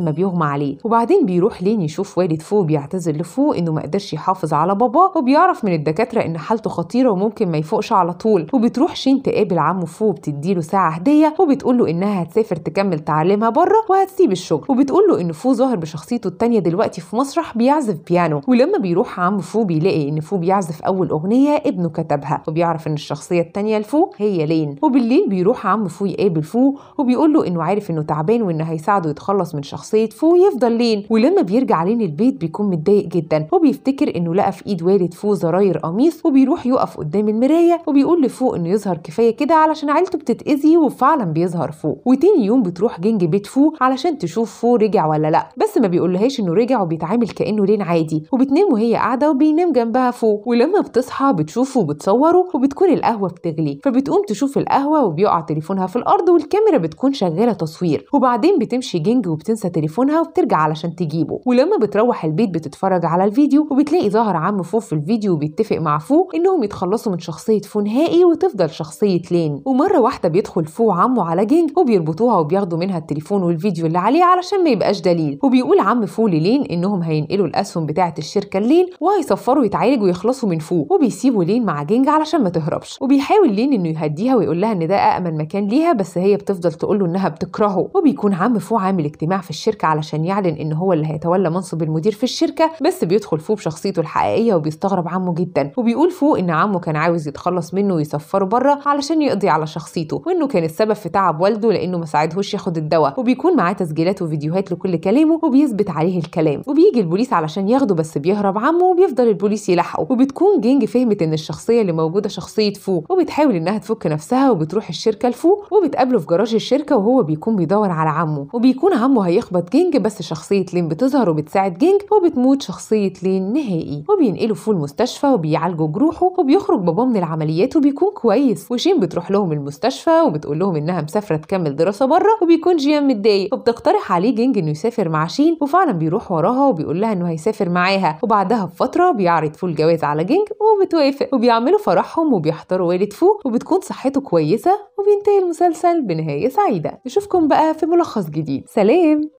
ما بيغمى عليه وبعدين بيروح لين يشوف والد فو بيعتذر لفو انه ما قدرش يحافظ على باباه وبيعرف من الدكاتره ان حالته خطيره وممكن ما يفوقش على طول وبتروح شين تقابل عمه فو بتديله ساعه هديه وبتقول له انها هتسافر تكمل تعليمها بره وهتسيب الشغل وبتقول له ان فو ظاهر بشخصيته التانيه دلوقتي في مسرح بيعزف بيانو ولما بيروح عم فو بيلاقي ان فو بيعزف اول اغنيه ابن ابنه كتبها وبيعرف ان الشخصيه الثانيه لفو هي لين وبالليل بيروح عم فو يقابل فو وبيقول له انه عارف انه تعبان وانه هيساعده يتخلص من شخصيه فو يفضل لين ولما بيرجع لين البيت بيكون متضايق جدا وبيفتكر انه لقى في ايد والد فو زراير قميص وبيروح يقف قدام المرايه وبيقول لفو انه يظهر كفايه كده علشان عيلته بتتاذي وفعلا بيظهر فو وتاني يوم بتروح جنج بيت فو علشان تشوف فو رجع ولا لا بس ما بيقولهاش انه رجع وبيتعامل كانه لين عادي وبتنام وهي قاعده وبينام جنبها فو ولما بتصحى بتشوف بتشوفوا وبتصوروا وبتكون القهوه بتغلي فبتقوم تشوف القهوه وبيقع تليفونها في الارض والكاميرا بتكون شغاله تصوير وبعدين بتمشي جنج وبتنسى تليفونها وبترجع علشان تجيبه ولما بتروح البيت بتتفرج على الفيديو وبتلاقي ظهر عم فو في الفيديو وبيتفق مع فو انهم يتخلصوا من شخصيه فو نهائي وتفضل شخصيه لين ومره واحده بيدخل فو عمه على جنج وبيربطوها وبياخدوا منها التليفون والفيديو اللي عليه علشان ما يبقاش دليل وبيقول عم فو لين انهم هينقلوا الاسهم بتاعه الشركه لين وهيصفروا يتعالج ويخلصوا من فو وبيسيبوا لين مع جينجا علشان ما تهربش وبيحاول لين انه يهديها ويقول لها ان ده أأمن مكان ليها بس هي بتفضل تقول له انها بتكرهه وبيكون عم فو عامل اجتماع في الشركه علشان يعلن ان هو اللي هيتولى منصب المدير في الشركه بس بيدخل فو بشخصيته الحقيقيه وبيستغرب عمه جدا وبيقول فو ان عمه كان عاوز يتخلص منه ويسفره بره علشان يقضي على شخصيته وانه كان السبب في تعب والده لانه ما ساعدهوش ياخد الدواء وبيكون معاه تسجيلات وفيديوهات لكل كلامه وبيثبت عليه الكلام وبيجي البوليس علشان ياخده بس بيهرب عمه وبيفضل البوليس يلحقه وبتكون جينج فهمت ان الشخص الشخصيه اللي موجوده شخصيه فو وبتحاول انها تفك نفسها وبتروح الشركه لفو وبتقابله في جراج الشركه وهو بيكون بيدور على عمه وبيكون عمه هيخبط جينج بس شخصيه لين بتظهر وبتساعد جينج وبتموت شخصيه لين نهائي وبينقله فو المستشفى وبيعالجوا جروحه وبيخرج باباه من العمليات وبيكون كويس وشين بتروح لهم المستشفى وبتقول لهم انها مسافره تكمل دراسه بره وبيكون جيان متضايق وبتقترح عليه جينج انه يسافر مع شين وفعلا بيروح وراها وبيقول لها انه هيسافر معاها وبعدها بفتره بيعرض فو الجواز على جينج وبتوافق وبيعملوا فرحهم وبيحضروا والد فوق وبتكون صحته كويسة وبينتهي المسلسل بنهاية سعيدة نشوفكم بقى في ملخص جديد سلام